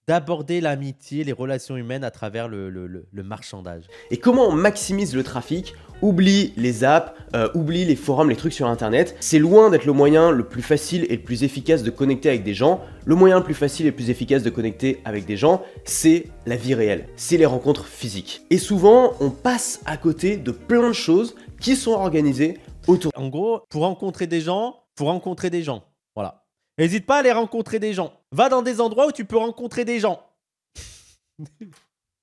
d'aborder l'amitié, les relations humaines à travers le, marchandage. Et comment on maximise le trafic Oublie les apps, euh, oublie les forums, les trucs sur Internet. C'est loin d'être le moyen le plus facile et le plus efficace de connecter avec des gens. Le moyen le plus facile et le plus efficace de connecter avec des gens, c'est la vie réelle, c'est les rencontres physiques. Et souvent, on passe à côté de plein de choses qui sont organisées autour. En gros, pour rencontrer des gens, pour rencontrer des gens. Voilà. N'hésite pas à aller rencontrer des gens. Va dans des endroits où tu peux rencontrer des gens.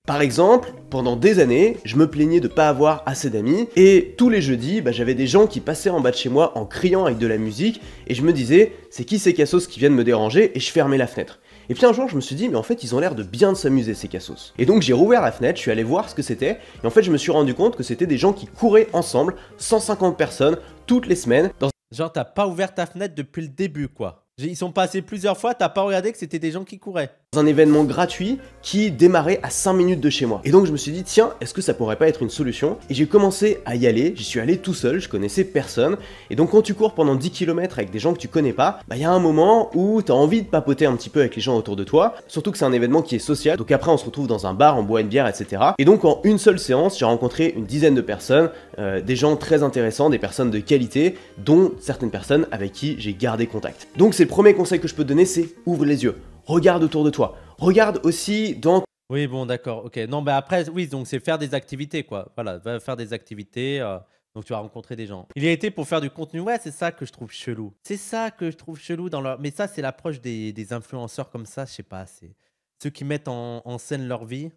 Par exemple, pendant des années, je me plaignais de pas avoir assez d'amis et tous les jeudis, bah, j'avais des gens qui passaient en bas de chez moi en criant avec de la musique et je me disais c'est qui ces cassos qui viennent me déranger et je fermais la fenêtre. Et puis un jour, je me suis dit mais en fait ils ont l'air de bien s'amuser ces cassos. Et donc j'ai rouvert la fenêtre, je suis allé voir ce que c'était et en fait je me suis rendu compte que c'était des gens qui couraient ensemble, 150 personnes toutes les semaines dans Genre, t'as pas ouvert ta fenêtre depuis le début, quoi. Ils sont passés plusieurs fois, t'as pas regardé que c'était des gens qui couraient un événement gratuit qui démarrait à 5 minutes de chez moi. Et donc je me suis dit tiens, est-ce que ça pourrait pas être une solution Et j'ai commencé à y aller, j'y suis allé tout seul, je connaissais personne. Et donc quand tu cours pendant 10 km avec des gens que tu connais pas, bah il y a un moment où tu as envie de papoter un petit peu avec les gens autour de toi, surtout que c'est un événement qui est social. Donc après on se retrouve dans un bar, on boit une bière, etc. Et donc en une seule séance, j'ai rencontré une dizaine de personnes, euh, des gens très intéressants, des personnes de qualité, dont certaines personnes avec qui j'ai gardé contact. Donc c'est le premier conseil que je peux te donner, c'est ouvre les yeux regarde autour de toi. Regarde aussi dans
oui, bon, d'accord. Ok. Non, mais bah, après, oui, donc c'est faire des activités, quoi. Voilà, va faire des activités. Euh, donc tu vas rencontrer des gens. Il y a été pour faire du contenu. Ouais, c'est ça que je trouve chelou. C'est ça que je trouve chelou dans leur. Mais ça, c'est l'approche des, influenceurs comme ça. Je sais pas. C'est ceux qui mettent en, scène leur vie.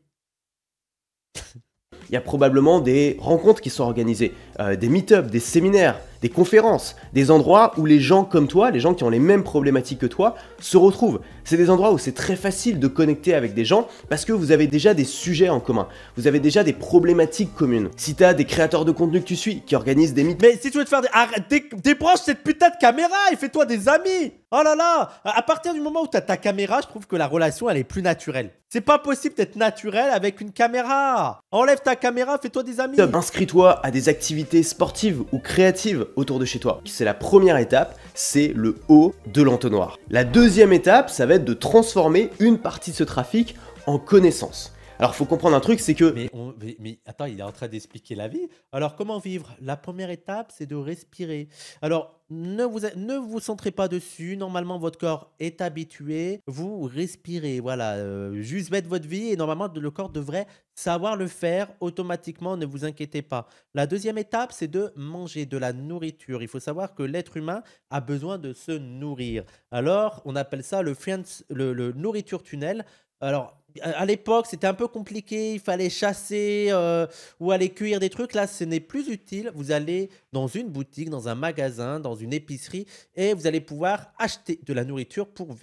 [laughs] Il y a probablement des rencontres qui sont organisées, euh, des meet-ups, des séminaires des conférences, des endroits où les gens comme toi, les gens qui ont les mêmes problématiques que toi, se retrouvent. C'est des endroits où c'est très facile de connecter avec des gens parce que vous avez déjà des sujets en commun, vous avez déjà des problématiques communes. Si as des créateurs de contenu que tu suis qui organisent des mythes... Mais si tu veux te faire des... Arrête, débranche cette putain de caméra et
fais-toi des amis Oh là là À partir du moment où as ta caméra, je trouve que la relation, elle est plus naturelle. C'est pas possible d'être naturel avec une caméra Enlève ta caméra, fais-toi des amis
Inscris-toi à des activités sportives ou créatives autour de chez toi. C'est la première étape, c'est le haut de l'entonnoir. La deuxième étape, ça va être de transformer une partie de ce trafic en connaissance. Alors, faut comprendre un truc, c'est que. Mais, on, mais, attends, il est en train d'expliquer la vie.
Alors, comment vivre La première étape, c'est de respirer. Alors, ne vous, ne vous centrez pas dessus. Normalement, votre corps est habitué. Vous respirez. Voilà. Euh, juste mettre votre vie et normalement, le corps devrait savoir le faire automatiquement. Ne vous inquiétez pas. La deuxième étape, c'est de manger de la nourriture. Il faut savoir que l'être humain a besoin de se nourrir. Alors, on appelle ça le nourriture tunnel. Alors, à l'époque, c'était un peu compliqué, il fallait chasser euh, ou aller cuire des trucs. Là, ce n'est plus utile. Vous allez dans une boutique, dans un magasin, dans une épicerie et vous
allez pouvoir acheter de la nourriture pour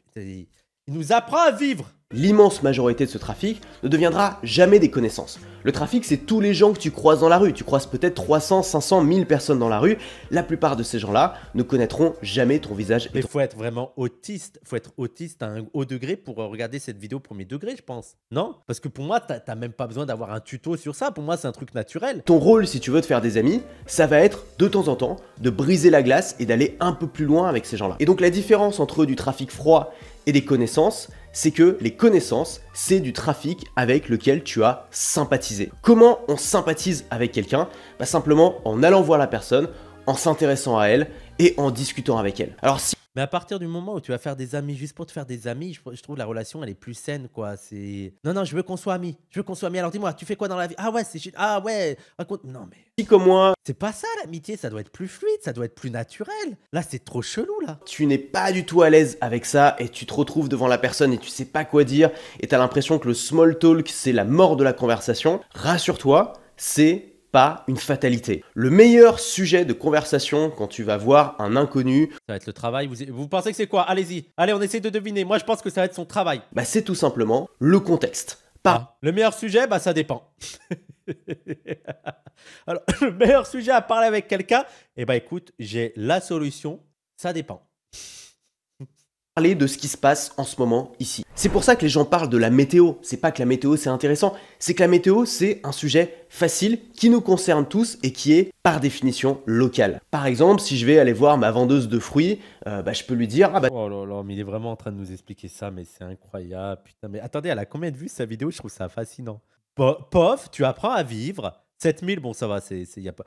il nous apprend à vivre. L'immense majorité de ce trafic ne deviendra jamais des connaissances. Le trafic, c'est tous les gens que tu croises dans la rue. Tu croises peut-être 300, 500, 1000 personnes dans la rue. La plupart de ces gens-là ne connaîtront jamais ton visage. Mais
faut être vraiment autiste. faut être autiste à un haut degré pour euh, regarder cette vidéo premier degré, je
pense. Non Parce que pour moi, t'as même pas besoin d'avoir un tuto sur ça. Pour moi, c'est un truc naturel. Ton rôle, si tu veux te faire des amis, ça va être de temps en temps de briser la glace et d'aller un peu plus loin avec ces gens-là. Et donc, la différence entre du trafic froid et des connaissances, c'est que les connaissances, c'est du trafic avec lequel tu as sympathisé. Comment on sympathise avec quelqu'un bah, Simplement en allant voir la personne, en s'intéressant à elle et en discutant avec elle. Alors si
mais à partir du moment où tu vas faire des amis juste pour te faire des amis, je, trouve la relation elle est plus saine quoi. C'est non non, je veux qu'on soit amis, je veux qu'on soit amis. Alors dis-moi, tu fais quoi dans la vie Ah ouais, c'est ah ouais, raconte. Non mais.
Si comme moi. C'est pas ça l'amitié, ça doit être plus fluide, ça doit être plus naturel. Là c'est trop chelou là. Tu n'es pas du tout à l'aise avec ça et tu te retrouves devant la personne et tu sais pas quoi dire et t'as l'impression que le small talk c'est la mort de la conversation. Rassure-toi, c'est pas une fatalité. Le meilleur sujet de conversation quand tu vas voir un inconnu. Ça va être le travail. Vous, pensez que c'est quoi Allez-y. Allez, on essaie de deviner. Moi, je pense que ça va être son travail. Bah, c'est tout simplement le contexte.
Pas. Ah. le meilleur sujet, bah, ça dépend. [laughs] Alors, le meilleur sujet à parler avec quelqu'un, eh bah, écoute, j'ai la solution. Ça dépend
de ce qui se passe en ce moment ici. C'est pour ça que les gens parlent de la météo. C'est pas que la météo c'est intéressant, c'est que la météo c'est un sujet facile qui nous concerne tous et qui est par définition local. Par exemple, si je vais aller voir ma vendeuse de fruits, euh, bah, je peux lui dire ah bah... Oh là là, mais il est vraiment en train de nous expliquer ça, mais c'est incroyable. Putain, mais attendez, elle a
combien de vues sa vidéo Je trouve ça fascinant. Pof, tu apprends à vivre 7000, bon, ça va, c'est, c'est, y a pas...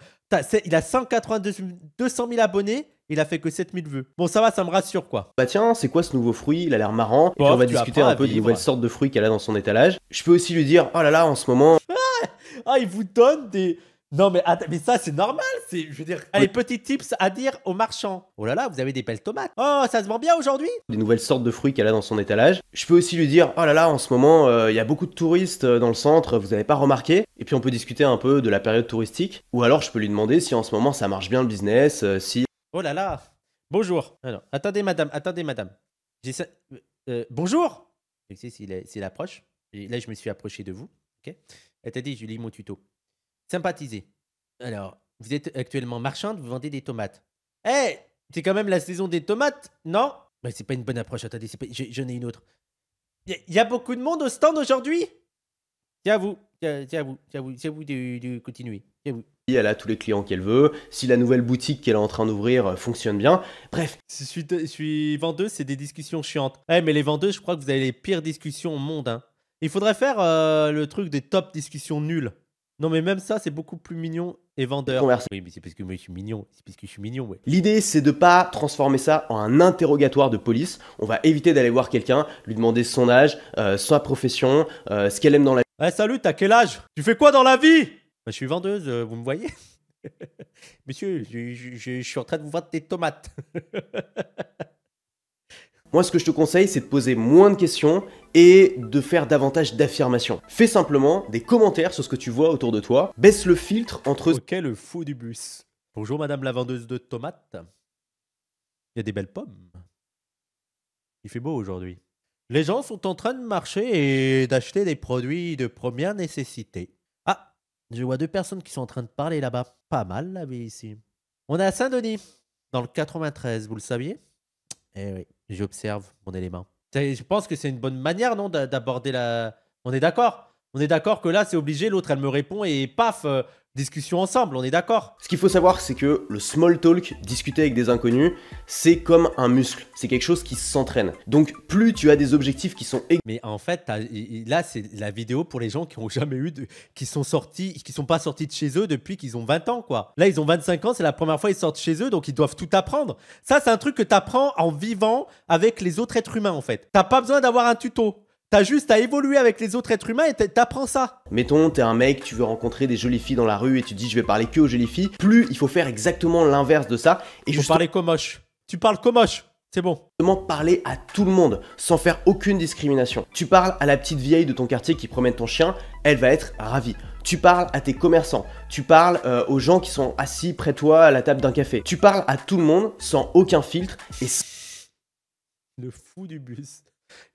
il a 182 200 000 abonnés, il a fait que 7000 vues. Bon, ça va,
ça me rassure, quoi. Bah tiens, c'est quoi ce nouveau fruit Il a l'air marrant. Et puis bah, on va discuter un peu des nouvelles sortes de fruits qu'elle a dans son étalage. Je peux aussi lui dire, oh là là, en ce moment... ah,
ah il vous donne des... Non, mais, mais ça, c'est normal. C'est, je veux dire, allez, petits tips à dire aux marchands. Oh là là, vous avez des belles tomates. Oh, ça se vend bien aujourd'hui.
Des nouvelles sortes de fruits qu'elle a dans son étalage. Je peux aussi lui dire, oh là là, en ce moment, euh, il y a beaucoup de touristes euh, dans le centre, vous n'avez pas remarqué. Et puis, on peut discuter un peu de la période touristique. Ou alors, je peux lui demander si en ce moment, ça marche bien le business, euh, si.
Oh là là, bonjour. attendez, madame, attendez, madame. euh, bonjour. Je sais, s'il, s'il approche. là, je me suis approché de vous. Ok. Elle t'a dit, je lis mon tuto. Sympathiser. Alors, vous êtes actuellement marchande, vous vendez des tomates. Eh, c'est quand même la saison des tomates, non Mais c'est pas une bonne approche, attendez, pas... j'en ai une autre. Il y, a beaucoup de monde au stand aujourd'hui Tiens à vous, tiens, à vous, tiens à vous, vous de, continuer, tiens à vous.
Elle a tous les clients qu'elle veut, si la nouvelle boutique qu'elle est en train d'ouvrir euh, fonctionne bien, bref. Je suis,
je c'est des discussions chiantes. Eh, mais les vendeuses, je crois que vous avez les pires discussions au monde, hein. Il faudrait faire euh, le truc des top discussions nulles. Non, mais même ça, c'est beaucoup plus mignon et vendeur. Oui, mais c'est parce que moi je suis mignon. C'est parce que je suis mignon, ouais.
L'idée, c'est de pas transformer ça en un interrogatoire de police. On va éviter d'aller voir quelqu'un, lui demander son âge, euh, sa profession, euh, ce qu'elle aime dans la vie. Eh, salut, t'as quel âge Tu fais quoi dans la vie bah, Je suis vendeuse, euh, vous me voyez
[laughs] Monsieur, je, je suis en train de vous vendre des tomates. [laughs]
Moi, ce que je te conseille, c'est de poser moins de questions et de faire davantage d'affirmations. Fais simplement des commentaires sur ce que tu vois autour de toi. Baisse le filtre entre... Ok, le fou du bus. Bonjour, madame la vendeuse de tomates. Il y a des belles pommes.
Il fait beau aujourd'hui. Les gens sont en train de marcher et d'acheter des produits de première nécessité. Ah, je vois deux personnes qui sont en train de parler là-bas. Pas mal la vie ici. On est à Saint-Denis, dans le 93, vous le saviez Eh oui. J'observe mon élément. Je pense que c'est une bonne manière, non, d'aborder la. On est d'accord On est d'accord que là, c'est obligé, l'autre, elle me répond et paf, euh, discussion ensemble,
on est d'accord. Ce qu'il faut savoir, c'est que le small talk, discuter avec des inconnus, c'est comme un muscle, c'est quelque chose qui s'entraîne. Donc plus tu as des objectifs qui sont... Mais en fait,
là, c'est la vidéo pour les gens qui n'ont jamais eu, de... qui sont sortis, qui sont pas sortis de chez eux depuis qu'ils ont 20 ans, quoi. Là, ils ont 25 ans, c'est la première fois qu'ils sortent chez eux, donc ils doivent tout apprendre. Ça, c'est un truc que tu apprends en vivant avec les autres êtres humains, en fait. T'as pas besoin d'avoir un tuto. T'as juste à évoluer avec
les autres êtres humains et t'apprends ça. Mettons, t'es un mec, tu veux rencontrer des jolies filles dans la rue et tu dis je vais parler que aux jolies filles. Plus il faut faire exactement l'inverse de ça. Et je parler comme moche. Tu parles comme moche. C'est bon. Comment parler à tout le monde sans faire aucune discrimination. Tu parles à la petite vieille de ton quartier qui promène ton chien, elle va être ravie. Tu parles à tes commerçants, tu parles euh, aux gens qui sont assis près de toi à la table d'un café. Tu parles à tout le monde sans aucun filtre et
le fou du bus.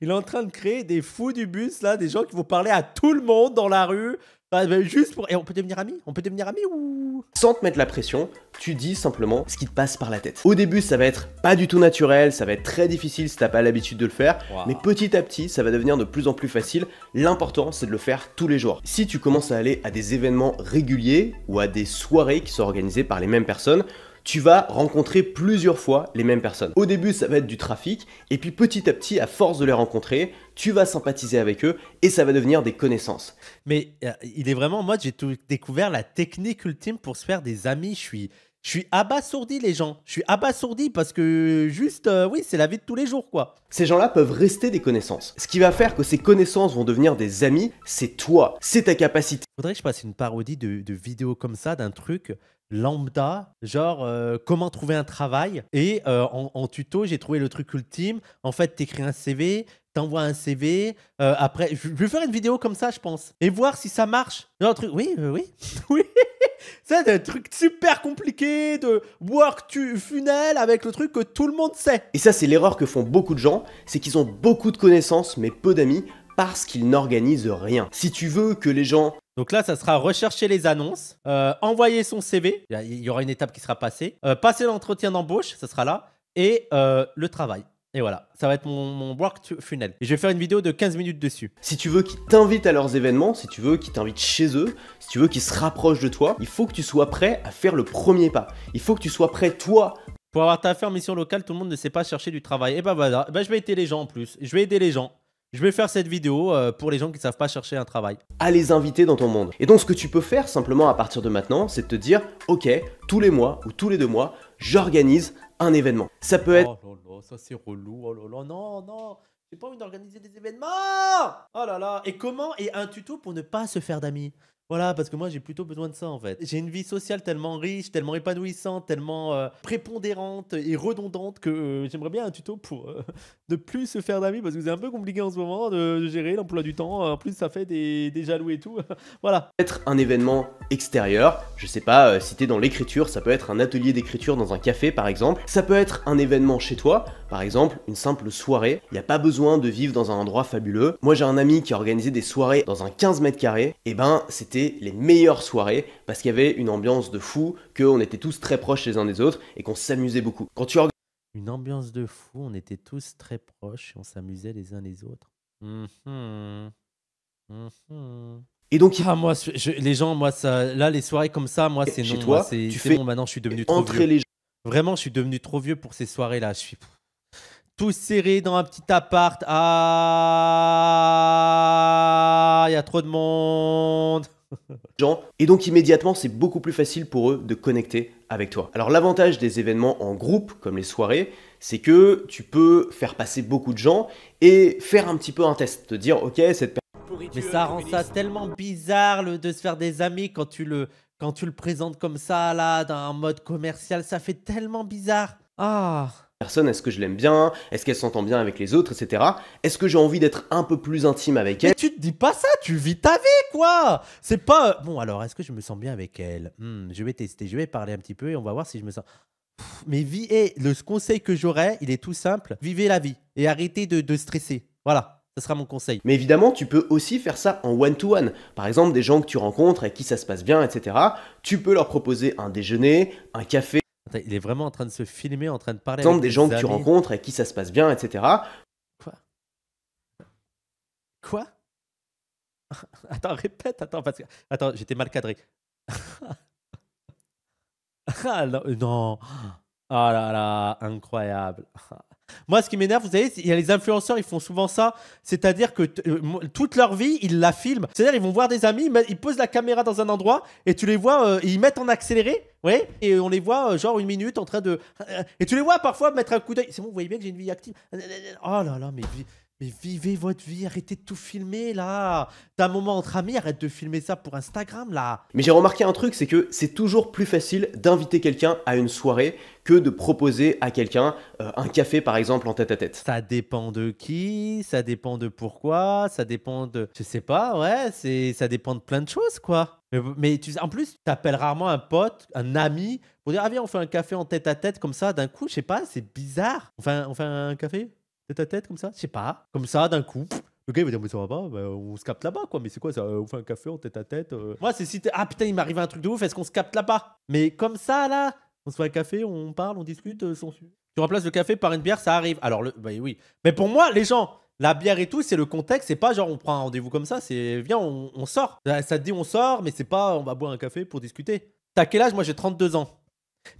Il est en train de créer des fous du bus, là, des gens qui vont parler à tout le monde dans la rue. Ben, juste pour. Et on peut devenir ami On peut devenir ami ou.
Sans te mettre la pression, tu dis simplement ce qui te passe par la tête. Au début, ça va être pas du tout naturel, ça va être très difficile si t'as pas l'habitude de le faire, mais petit à petit, ça va devenir de plus en plus facile. L'important, c'est de le faire tous les jours. Si tu commences à aller à des événements réguliers ou à des soirées qui sont organisées par les mêmes personnes, tu vas rencontrer plusieurs fois les mêmes personnes. Au début, ça va être du trafic, et puis petit à petit, à force de les rencontrer, tu vas sympathiser avec eux et ça va devenir des connaissances.
Mais euh, il est vraiment, moi, j'ai tout découvert la technique ultime pour se faire des amis. Je suis, je abasourdi, les gens. Je suis abasourdi parce que juste, euh,
oui, c'est la vie de tous les jours, quoi. Ces gens-là peuvent rester des connaissances. Ce qui va faire que ces connaissances vont devenir des amis, c'est toi, c'est ta capacité. Faudrait que je passe une parodie de, de vidéo comme ça, d'un truc
lambda, genre euh, comment trouver un travail. Et euh, en, tuto, j'ai trouvé le truc ultime. En fait, t'écris un CV, t'envoies un CV. Euh, après, je vais faire une vidéo comme ça, je pense, et voir si ça marche. Non, truc, oui, oui, [laughs] oui. C'est un
truc super compliqué de work to funnel avec le truc que tout le monde sait. Et ça, c'est l'erreur que font beaucoup de gens, c'est qu'ils ont beaucoup de connaissances mais peu d'amis parce qu'ils n'organisent rien. Si tu veux que les gens
donc là, ça sera rechercher les annonces, euh, envoyer son CV, il y aura une étape qui sera passée, euh, passer l'entretien d'embauche, ça sera là, et euh, le travail. Et voilà, ça va être mon, work
funnel. Et je vais faire une vidéo de 15 minutes dessus. Si tu veux qu'ils t'invitent à leurs événements, si tu veux qu'ils t'invitent chez eux, si tu veux qu'ils se rapprochent de toi, il faut que tu sois prêt à faire le premier pas. Il faut que tu sois prêt, toi, pour avoir ta affaire mission locale, tout le monde ne sait pas
chercher du travail. Et bah voilà, bah, je vais aider les gens en plus. Je vais aider les gens. Je vais faire cette vidéo euh, pour les gens qui ne savent pas chercher un travail.
À les inviter dans ton monde. Et donc ce que tu peux faire simplement à partir de maintenant, c'est de te dire, ok, tous les mois ou tous les deux mois, j'organise un événement. Ça peut être... Oh là
là, ça c'est relou, oh là là, non, non, j'ai pas envie d'organiser des événements Oh là là, et comment Et un tuto pour ne pas se faire d'amis. Voilà, parce que moi j'ai plutôt besoin de ça en fait. J'ai une vie sociale tellement riche, tellement épanouissante, tellement euh, prépondérante et redondante que euh, j'aimerais bien un tuto pour de euh, [laughs] ne plus se faire d'amis parce que c'est un peu compliqué en ce moment de, gérer l'emploi du temps. En plus, ça fait des, des jaloux et tout. [laughs]
voilà. Être un événement extérieur, je sais pas, si t'es dans l'écriture, ça peut être un atelier d'écriture dans un café par exemple. Ça peut être un événement chez toi, par exemple une simple soirée. Il n'y a pas besoin de vivre dans un endroit fabuleux. Moi j'ai un ami qui a organisé des soirées dans un 15 mètres carrés. Et eh ben, c'était les meilleures soirées parce qu'il y avait une ambiance de fou, qu'on était tous très proches les uns des autres et qu'on s'amusait beaucoup. Quand tu
une ambiance de fou, on était tous très proches et on s'amusait les uns les autres. Et donc, ah, moi, les gens, moi, ça, là, les soirées comme ça, moi, c'est non. tu fais bon, maintenant, je suis devenu trop vieux. Les Vraiment, je suis devenu trop vieux pour ces soirées-là. Je suis tous serrés dans un petit appart. Ah, il y a trop de monde. [laughs]
gens. Et donc immédiatement, c'est beaucoup plus facile pour eux de connecter avec toi. Alors l'avantage des événements en groupe, comme les soirées, c'est que tu peux faire passer beaucoup de gens et faire un petit peu un test, te dire ok cette personne...
Mais ça rend ça tellement bizarre de se faire des amis quand tu le quand tu le présentes comme ça là, dans un mode commercial, ça fait tellement bizarre.
Ah personne, est-ce que je l'aime bien, est-ce qu'elle s'entend bien avec les autres, etc. Est-ce que j'ai envie d'être un peu plus intime avec elle tu te dis pas ça, tu vis ta vie, quoi C'est pas... Euh, bon, alors, est-ce que je me sens bien avec elle hmm, Je vais
tester, je vais parler un petit peu et on va voir si je me sens... mais vie et eh, le conseil que j'aurais, il est tout
simple, vivez la vie et arrêtez de, stresser. Voilà, ce sera mon conseil. Mais évidemment, tu peux aussi faire ça en one-to-one. -one. Par exemple, des gens que tu rencontres et qui ça se passe bien, etc. Tu peux leur proposer un déjeuner, un café il est vraiment en train de se filmer, en train de parler. Avec des gens que tu rencontres, avec qui ça se passe bien, etc. Quoi Quoi
[laughs] Attends, répète, attends, parce que... Attends, j'étais mal cadré. [laughs] ah non, non. Oh là là, incroyable. [laughs] Moi, ce qui m'énerve, vous savez, il y a les influenceurs, ils font souvent ça. C'est-à-dire que euh, toute leur vie, ils la filment. C'est-à-dire, ils vont voir des amis, ils, posent la caméra dans un endroit et tu les vois, euh, ils mettent en accéléré. Oui, et on les voit euh, genre une minute en train de. Et tu les vois parfois mettre un coup d'œil. C'est bon, vous voyez bien que j'ai une vie active.
Oh là là, mais mais
vivez votre vie, arrêtez de tout filmer là. T'as un moment entre amis, arrête de filmer ça pour Instagram là.
Mais j'ai remarqué un truc, c'est que c'est toujours plus facile d'inviter quelqu'un à une soirée que de proposer à quelqu'un euh, un café par exemple en tête à tête. Ça dépend de qui, ça dépend de pourquoi, ça dépend de. Je sais
pas, ouais, c'est ça dépend de plein de choses quoi. Mais, tu... en plus, t'appelles rarement un pote, un ami pour dire ah viens on fait un café en tête à tête comme ça d'un coup, je sais pas, c'est bizarre. On on fait un café tête à tête comme ça Je sais pas. Comme ça, d'un coup. Le gars, il va dire, mais ça va pas, ben, on se capte là-bas, quoi. Mais c'est quoi ça On fait un café en tête à tête euh. Moi, c'est si. Ah putain, il m'arrive un truc de ouf, est-ce qu'on se capte là-bas Mais comme ça, là, on se fait un café, on parle, on discute. Euh, tu remplaces le café par une bière, ça arrive. Alors, le... bah, oui. Mais pour moi, les gens, la bière et tout, c'est le contexte. C'est pas genre on prend un rendez-vous comme ça, c'est viens, on, sort. Ça, te dit on sort, mais c'est pas on va boire un café pour discuter. T'as quel âge Moi, j'ai 32 ans.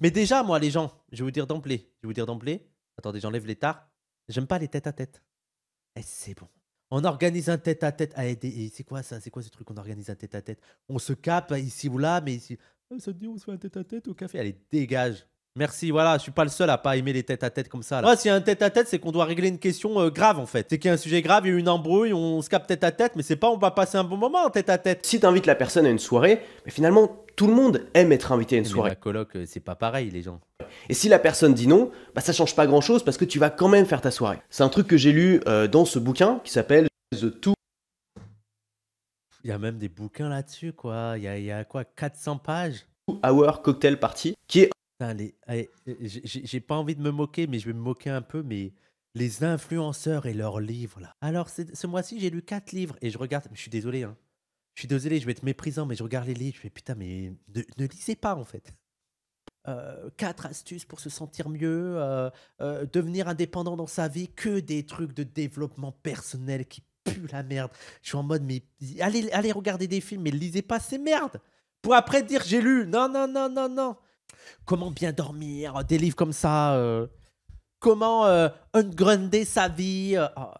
Mais déjà, moi, les gens, je vais vous dire d'emblée, je vais vous dire d'emblée. Attendez, j'enlève les tartes J'aime pas les têtes à tête. Eh, c'est bon. On organise un tête à tête. c'est quoi ça C'est quoi ce truc qu'on organise un tête à tête On se cape hein, ici ou là, mais ici. Ah, ça te dit, on se fait un tête à tête au café. Allez, dégage. Merci, voilà, je suis pas le seul à pas aimer les têtes à tête comme ça. Moi, s'il y a un tête à tête, c'est qu'on doit régler une question euh, grave en fait. C'est qu'il y a un sujet grave, il y a une embrouille, on se capte tête à tête, mais c'est pas on
va passer un bon moment en tête à tête. Si t'invites la personne à une soirée, mais finalement tout le monde aime être invité à une soirée. Euh, c'est pas pareil les gens. Et si la personne dit non, bah ça change pas grand chose parce que tu vas quand même faire ta soirée. C'est un truc que j'ai lu euh, dans ce bouquin qui s'appelle The Two
il y a même des bouquins là-dessus, quoi. Il y, a, quoi 400 pages Hour Cocktail Party, qui est euh, j'ai pas envie de me moquer, mais je vais me moquer un peu, mais les influenceurs et leurs livres, là. Alors, ce mois-ci, j'ai lu quatre livres et je regarde, je suis désolé, hein. Je suis désolé, je vais être méprisant, mais je regarde les livres, je fais putain, mais ne, lisez pas en fait. Euh, quatre astuces pour se sentir mieux, euh, devenir indépendant dans sa vie, que des trucs de développement personnel qui puent la merde. Je suis en mode, mais allez, allez regarder des films, mais lisez pas ces merdes pour après dire j'ai lu. Non, non, non, non, non. Comment bien dormir, euh, des livres comme ça. Euh. comment euh, sa vie. Euh. Oh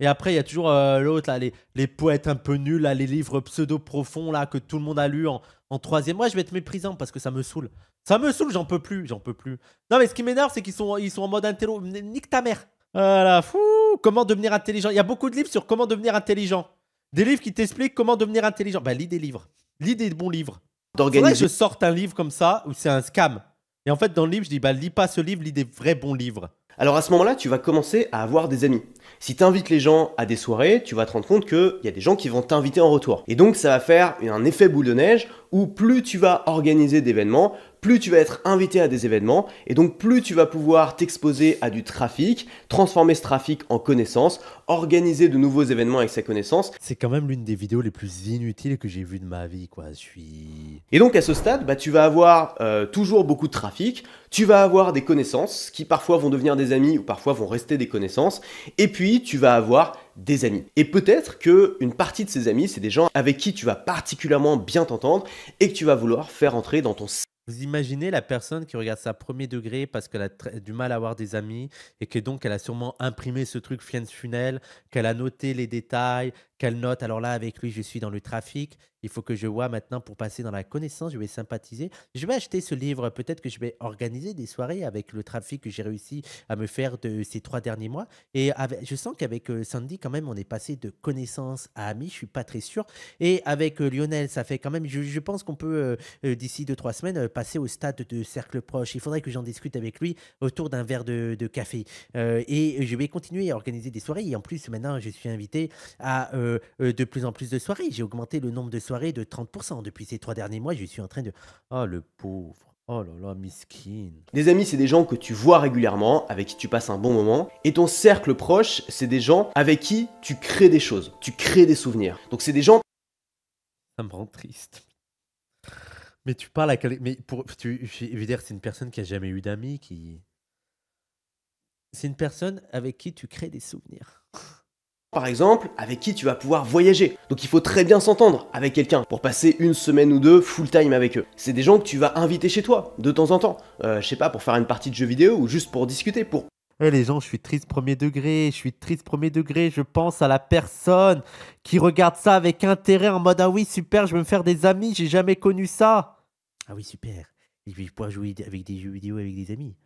Et après, il y a toujours l'autre, les, poètes un peu nuls, les livres pseudo-profonds là, que tout le monde a lu en, troisième. Moi, je vais être méprisant parce que ça me saoule. Ça me saoule, j'en peux plus, j'en peux plus. Non, mais ce qui m'énerve, c'est qu'ils sont, ils sont en mode intello. Nique ta mère. Oh fou. Comment devenir intelligent. Il y a beaucoup de livres sur comment devenir intelligent. Des livres qui t'expliquent comment devenir intelligent. Bah, lis des livres. Lis des bons livres d'organiser. Je sorte un livre comme ça où c'est un scam. Et en fait, dans le livre, je dis bah, lis pas ce livre, lis des vrais bons livres.
Alors à ce moment-là, tu vas commencer à avoir des amis. Si tu invites les gens à des soirées, tu vas te rendre compte qu'il y a des gens qui vont t'inviter en retour. Et donc ça va faire un effet boule de neige où plus tu vas organiser d'événements, plus tu vas être invité à des événements, et donc plus tu vas pouvoir t'exposer à du trafic, transformer ce trafic en connaissances, organiser de nouveaux événements avec sa connaissance. C'est quand même l'une des vidéos les plus inutiles que j'ai vues de ma vie, quoi. Je suis... Et donc à ce stade, bah, tu vas avoir euh, toujours beaucoup de trafic, tu vas avoir des connaissances qui parfois vont devenir des amis ou parfois vont rester des connaissances, et puis tu vas avoir des amis. Et peut-être que une partie de ces amis, c'est des gens avec qui tu vas particulièrement bien t'entendre et que tu vas vouloir faire entrer dans ton
vous imaginez la personne qui regarde sa premier degré parce qu'elle a du mal à avoir des amis et que donc elle a sûrement imprimé ce truc Friends Funnel, qu'elle a noté les détails, quelle note Alors là, avec lui, je suis dans le trafic. Il faut que je vois maintenant pour passer dans la connaissance. Je vais sympathiser. Je vais acheter ce livre. Peut-être que je vais organiser des soirées avec le trafic que j'ai réussi à me faire de ces trois derniers mois. Et avec, je sens qu'avec euh, Sandy, quand même, on est passé de connaissance à ami. Je suis pas très sûr. Et avec euh, Lionel, ça fait quand même. Je, pense qu'on peut euh, d'ici deux trois semaines passer au stade de cercle proche. Il faudrait que j'en discute avec lui autour d'un verre de, café. et je vais continuer à organiser des soirées. Et en plus, maintenant, je suis invité à euh, euh, de plus en plus de soirées. J'ai augmenté le nombre de soirées de 30% depuis ces trois derniers mois. Je suis en train de... Ah,
le pauvre. Oh là là, miskin Les amis, c'est des gens que tu vois régulièrement, avec qui tu passes un bon moment. Et ton cercle proche, c'est des gens avec qui tu crées des choses, tu crées des souvenirs. Donc c'est des gens... Ça me rend triste. Mais tu parles à
quel... pour... Tu... Je veux dire, c'est une personne qui a jamais eu d'amis, qui... C'est une personne avec qui tu crées des souvenirs
par exemple, avec qui tu vas pouvoir voyager. Donc il faut très bien s'entendre avec quelqu'un pour passer une semaine ou deux full time avec eux. C'est des gens que tu vas inviter chez toi de temps en temps. Euh, je sais pas, pour faire une partie de jeu vidéo ou juste pour discuter, pour
Hey eh, les gens, je suis triste premier degré, je suis triste premier degré, je pense à la personne qui regarde ça avec intérêt en mode ah oui super, je veux me faire des amis, j'ai jamais connu ça. Ah oui super, Ils vivent pas jouer avec des jeux vidéo avec des amis.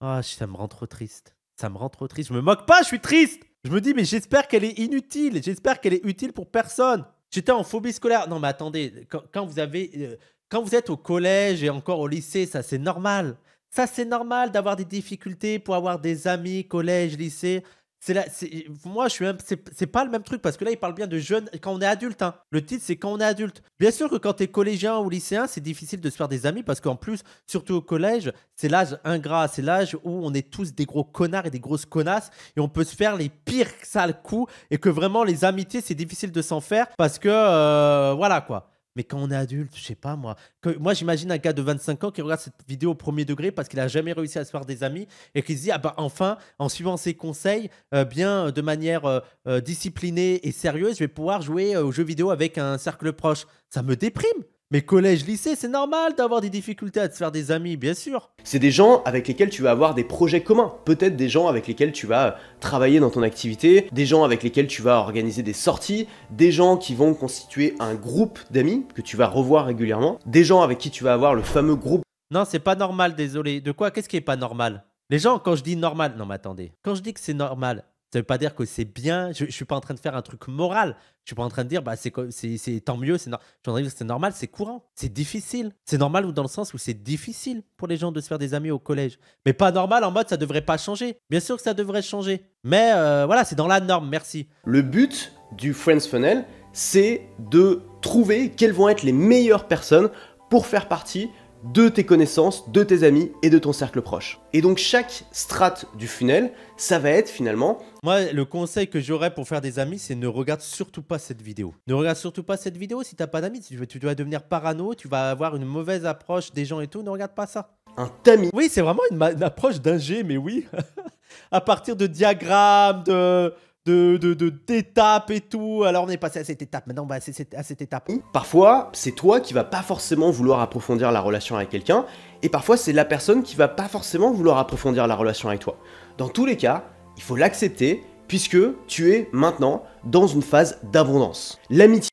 Ah ça me rend trop triste, ça me rend trop triste, je me moque pas, je suis triste. Je me dis, mais j'espère qu'elle est inutile. J'espère qu'elle est utile pour personne. J'étais en phobie scolaire. Non, mais attendez, quand, vous avez, euh, quand vous êtes au collège et encore au lycée, ça c'est normal. Ça c'est normal d'avoir des difficultés pour avoir des amis, collège, lycée. C'est là, c'est moi, je suis c'est pas le même truc parce que là, il parle bien de jeunes quand on est adulte. Hein. Le titre, c'est quand on est adulte. Bien sûr que quand t'es collégien ou lycéen, c'est difficile de se faire des amis parce qu'en plus, surtout au collège, c'est l'âge ingrat, c'est l'âge où on est tous des gros connards et des grosses connasses et on peut se faire les pires sales coups et que vraiment les amitiés, c'est difficile de s'en faire parce que euh, voilà quoi. Mais quand on est adulte, je sais pas moi. moi, j'imagine un gars de 25 ans qui regarde cette vidéo au premier degré parce qu'il a jamais réussi à se faire des amis et qui se dit ah bah enfin, en suivant ses conseils, euh, bien euh, de manière euh, disciplinée et sérieuse, je vais pouvoir jouer aux jeux vidéo avec un cercle proche. Ça me déprime. Mais collège, lycée, c'est normal d'avoir des
difficultés à te faire des amis, bien sûr. C'est des gens avec lesquels tu vas avoir des projets communs. Peut-être des gens avec lesquels tu vas travailler dans ton activité, des gens avec lesquels tu vas organiser des sorties, des gens qui vont constituer un groupe d'amis que tu vas revoir régulièrement, des gens avec qui tu vas avoir le fameux groupe.
Non, c'est pas normal, désolé. De quoi Qu'est-ce qui est pas normal Les gens, quand je dis normal, non mais attendez. Quand je dis que c'est normal, ça veut pas dire que c'est bien. Je, ne suis pas en train de faire un truc moral. Je suis pas en train de dire bah c'est c'est tant mieux. C'est que c'est normal, c'est courant, c'est difficile. C'est normal ou dans le sens où c'est difficile pour les gens de se faire des amis au collège, mais pas normal en mode ça devrait pas changer. Bien sûr que
ça devrait changer, mais euh, voilà c'est dans la norme. Merci. Le but du Friends Funnel, c'est de trouver quelles vont être les meilleures personnes pour faire partie de tes connaissances, de tes amis et de ton cercle proche. Et donc chaque strate du funnel, ça va être finalement...
Moi, le conseil que j'aurais pour faire des amis, c'est ne regarde surtout pas cette vidéo. Ne regarde surtout pas cette vidéo si t'as pas d'amis. Tu, tu dois devenir parano, tu vas avoir une mauvaise approche des gens et tout. Ne regarde pas ça. Un tamis. Oui, c'est vraiment une, approche d'ingé, mais oui. [laughs] à partir de diagrammes, de de, d'étapes et tout. Alors on est passé à cette étape. Maintenant on va à cette, à cette étape.
Parfois, c'est toi qui vas pas forcément vouloir approfondir la relation avec quelqu'un, et parfois c'est la personne qui va pas forcément vouloir approfondir la relation avec toi. Dans tous les cas, il faut l'accepter puisque tu es maintenant dans une phase d'abondance. L'amitié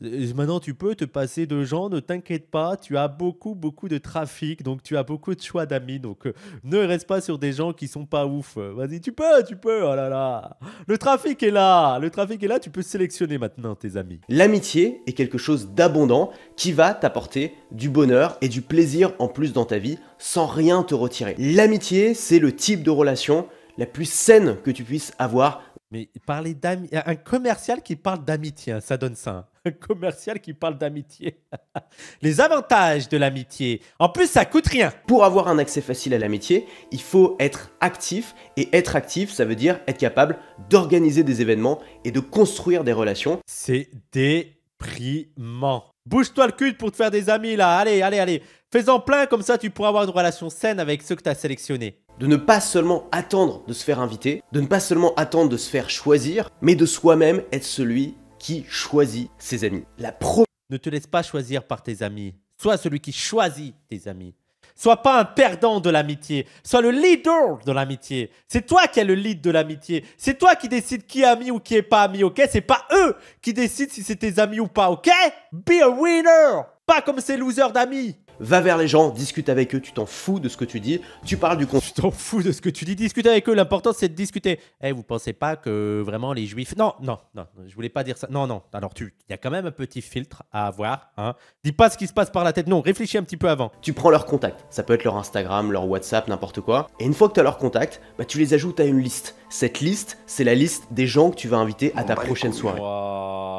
Maintenant, tu peux te passer de gens, ne t'inquiète pas, tu as beaucoup,
beaucoup de trafic, donc tu as beaucoup de choix d'amis, donc euh, ne reste pas sur des gens qui sont pas ouf.
Vas-y, tu peux, tu peux, oh là là. Le trafic est là, le trafic est là, tu peux sélectionner maintenant tes amis. L'amitié est quelque chose d'abondant qui va t'apporter du bonheur et du plaisir en plus dans ta vie sans rien te retirer. L'amitié, c'est le type de relation la plus saine que tu puisses avoir. Mais parler d'amitié, un commercial qui parle
d'amitié, hein, ça donne ça. Hein. [laughs] commercial qui parle d'amitié. [laughs] Les avantages de l'amitié.
En plus, ça coûte rien. Pour avoir un accès facile à l'amitié, il faut être actif. Et être actif, ça veut dire être capable d'organiser des événements et de construire des relations. C'est déprimant. Bouge-toi le cul pour te faire des amis là. Allez, allez, allez. Fais-en plein, comme ça tu pourras avoir une relation saine avec ceux que tu as sélectionnés de ne pas seulement attendre de se faire inviter, de ne pas seulement attendre de se faire choisir, mais de soi-même être celui qui choisit ses amis.
La pro ne te laisse pas choisir par tes amis. Sois celui qui choisit tes amis. Sois pas un perdant de l'amitié. Sois le leader de l'amitié. C'est toi qui es le lead de l'amitié. C'est toi qui décides qui est ami ou qui est pas ami, ok C'est pas eux qui décident si c'est tes amis ou pas, ok Be a winner Pas comme ces losers d'amis va vers les gens, discute avec eux, tu t'en fous de ce que tu dis, tu parles du contenu. Tu t'en fous de ce que tu dis, discute avec eux, l'important c'est de discuter. Eh, vous pensez pas que vraiment les juifs. Non, non, non, je voulais pas dire ça. Non, non, alors tu, il y a quand même un petit filtre à avoir, hein. Dis pas ce qui se passe par la tête, non, réfléchis un petit peu
avant. Tu prends leur contact. ça peut être leur Instagram, leur WhatsApp, n'importe quoi. Et une fois que tu as leurs contacts, bah, tu les ajoutes à une liste. Cette liste, c'est la liste des gens que tu vas inviter à ta oh prochaine soirée.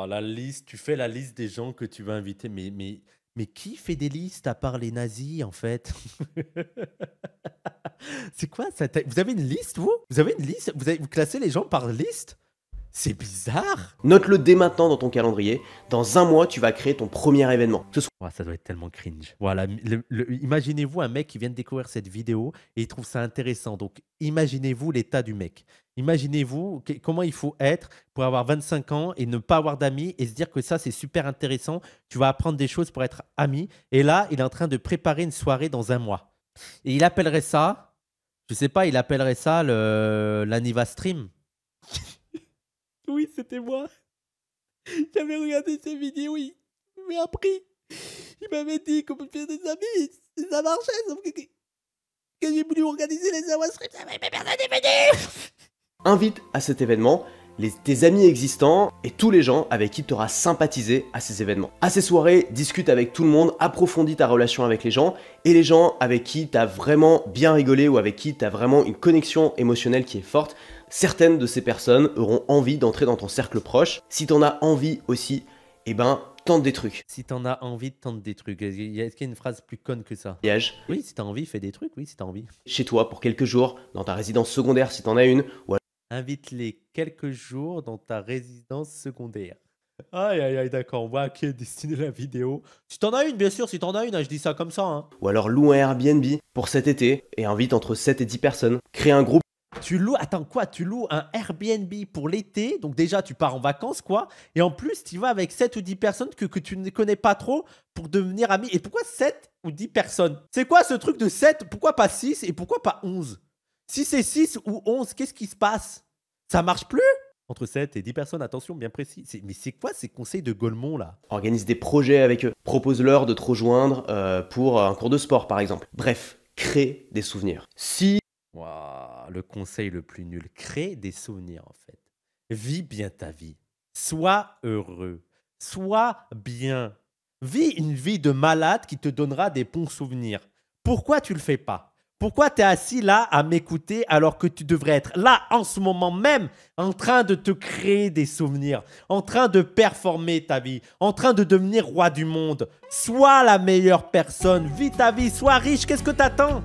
la liste, tu fais la liste des gens que tu vas inviter, mais. mais... Mais qui fait des listes à part les nazis, en fait [laughs] C'est quoi ça Vous avez une liste, vous Vous avez une liste vous, classez les gens par liste c'est bizarre
Note-le dès maintenant dans ton calendrier. Dans un mois, tu vas créer ton premier événement. ça doit être tellement cringe. Voilà,
imaginez-vous un mec qui vient de découvrir cette vidéo et il trouve ça intéressant. Donc imaginez-vous l'état du mec. Imaginez-vous comment il faut être pour avoir 25 ans et ne pas avoir d'amis et se dire que ça, c'est super intéressant. Tu vas apprendre des choses pour être ami. Et là, il est en train de préparer une soirée dans un mois. Et il appellerait ça, je sais pas, il appellerait ça l'Aniva Stream. [laughs]
oui, c'était moi. J'avais regardé ses vidéos, il m'avait appris. Il m'avait dit qu'on peut faire des amis. ça marchait, sauf que, que j'ai voulu organiser les Awa Mais des Invite à cet événement tes amis existants et tous les gens avec qui tu auras sympathisé à ces événements. À ces soirées, discute avec tout le monde, approfondis ta relation avec les gens et les gens avec qui tu as vraiment bien rigolé ou avec qui tu as vraiment une connexion émotionnelle qui est forte. Certaines de ces personnes auront envie d'entrer dans ton cercle proche. Si tu en as envie aussi, eh ben tente des trucs. Si tu en as envie, tente des trucs. Est-ce qu'il y une phrase plus conne que ça Oui, si tu as envie, fais des trucs, oui, si tu as envie. Chez toi, pour quelques jours, dans ta résidence secondaire, si tu en as une, ou
invite-les quelques jours dans ta résidence secondaire. Aïe, aïe, aïe, d'accord, on voit à qui destinée la vidéo. Si t'en as une, bien sûr, si t'en as une, hein, je dis ça comme ça. Hein.
Ou alors loue un Airbnb pour cet été et invite entre 7 et 10 personnes. Crée un groupe.
Tu loues, attends quoi Tu loues un Airbnb pour l'été, donc déjà tu pars en vacances quoi, et en plus tu vas avec 7 ou 10 personnes que, tu ne connais pas trop pour devenir amis. Et pourquoi 7 ou 10 personnes C'est quoi ce truc de 7 Pourquoi pas 6 et pourquoi pas 11 si c'est 6 ou 11, qu'est-ce qui se passe Ça marche plus entre 7 et 10 personnes, attention, bien précis. mais c'est quoi ces conseils de gaulmont là
Organise des projets avec eux, propose-leur de te rejoindre euh, pour un cours de sport par exemple. Bref, crée des souvenirs. Si... le conseil
le plus nul, crée des souvenirs en fait. Vis bien ta vie. Sois heureux. Sois bien. Vis une vie de malade qui te donnera des bons souvenirs. Pourquoi tu le fais pas pourquoi tu es assis là à m'écouter alors que tu devrais être là en ce moment même en train de te créer des souvenirs, en train de performer ta vie, en train de devenir roi du monde Sois la meilleure personne, vis ta vie, sois riche, qu'est-ce que t'attends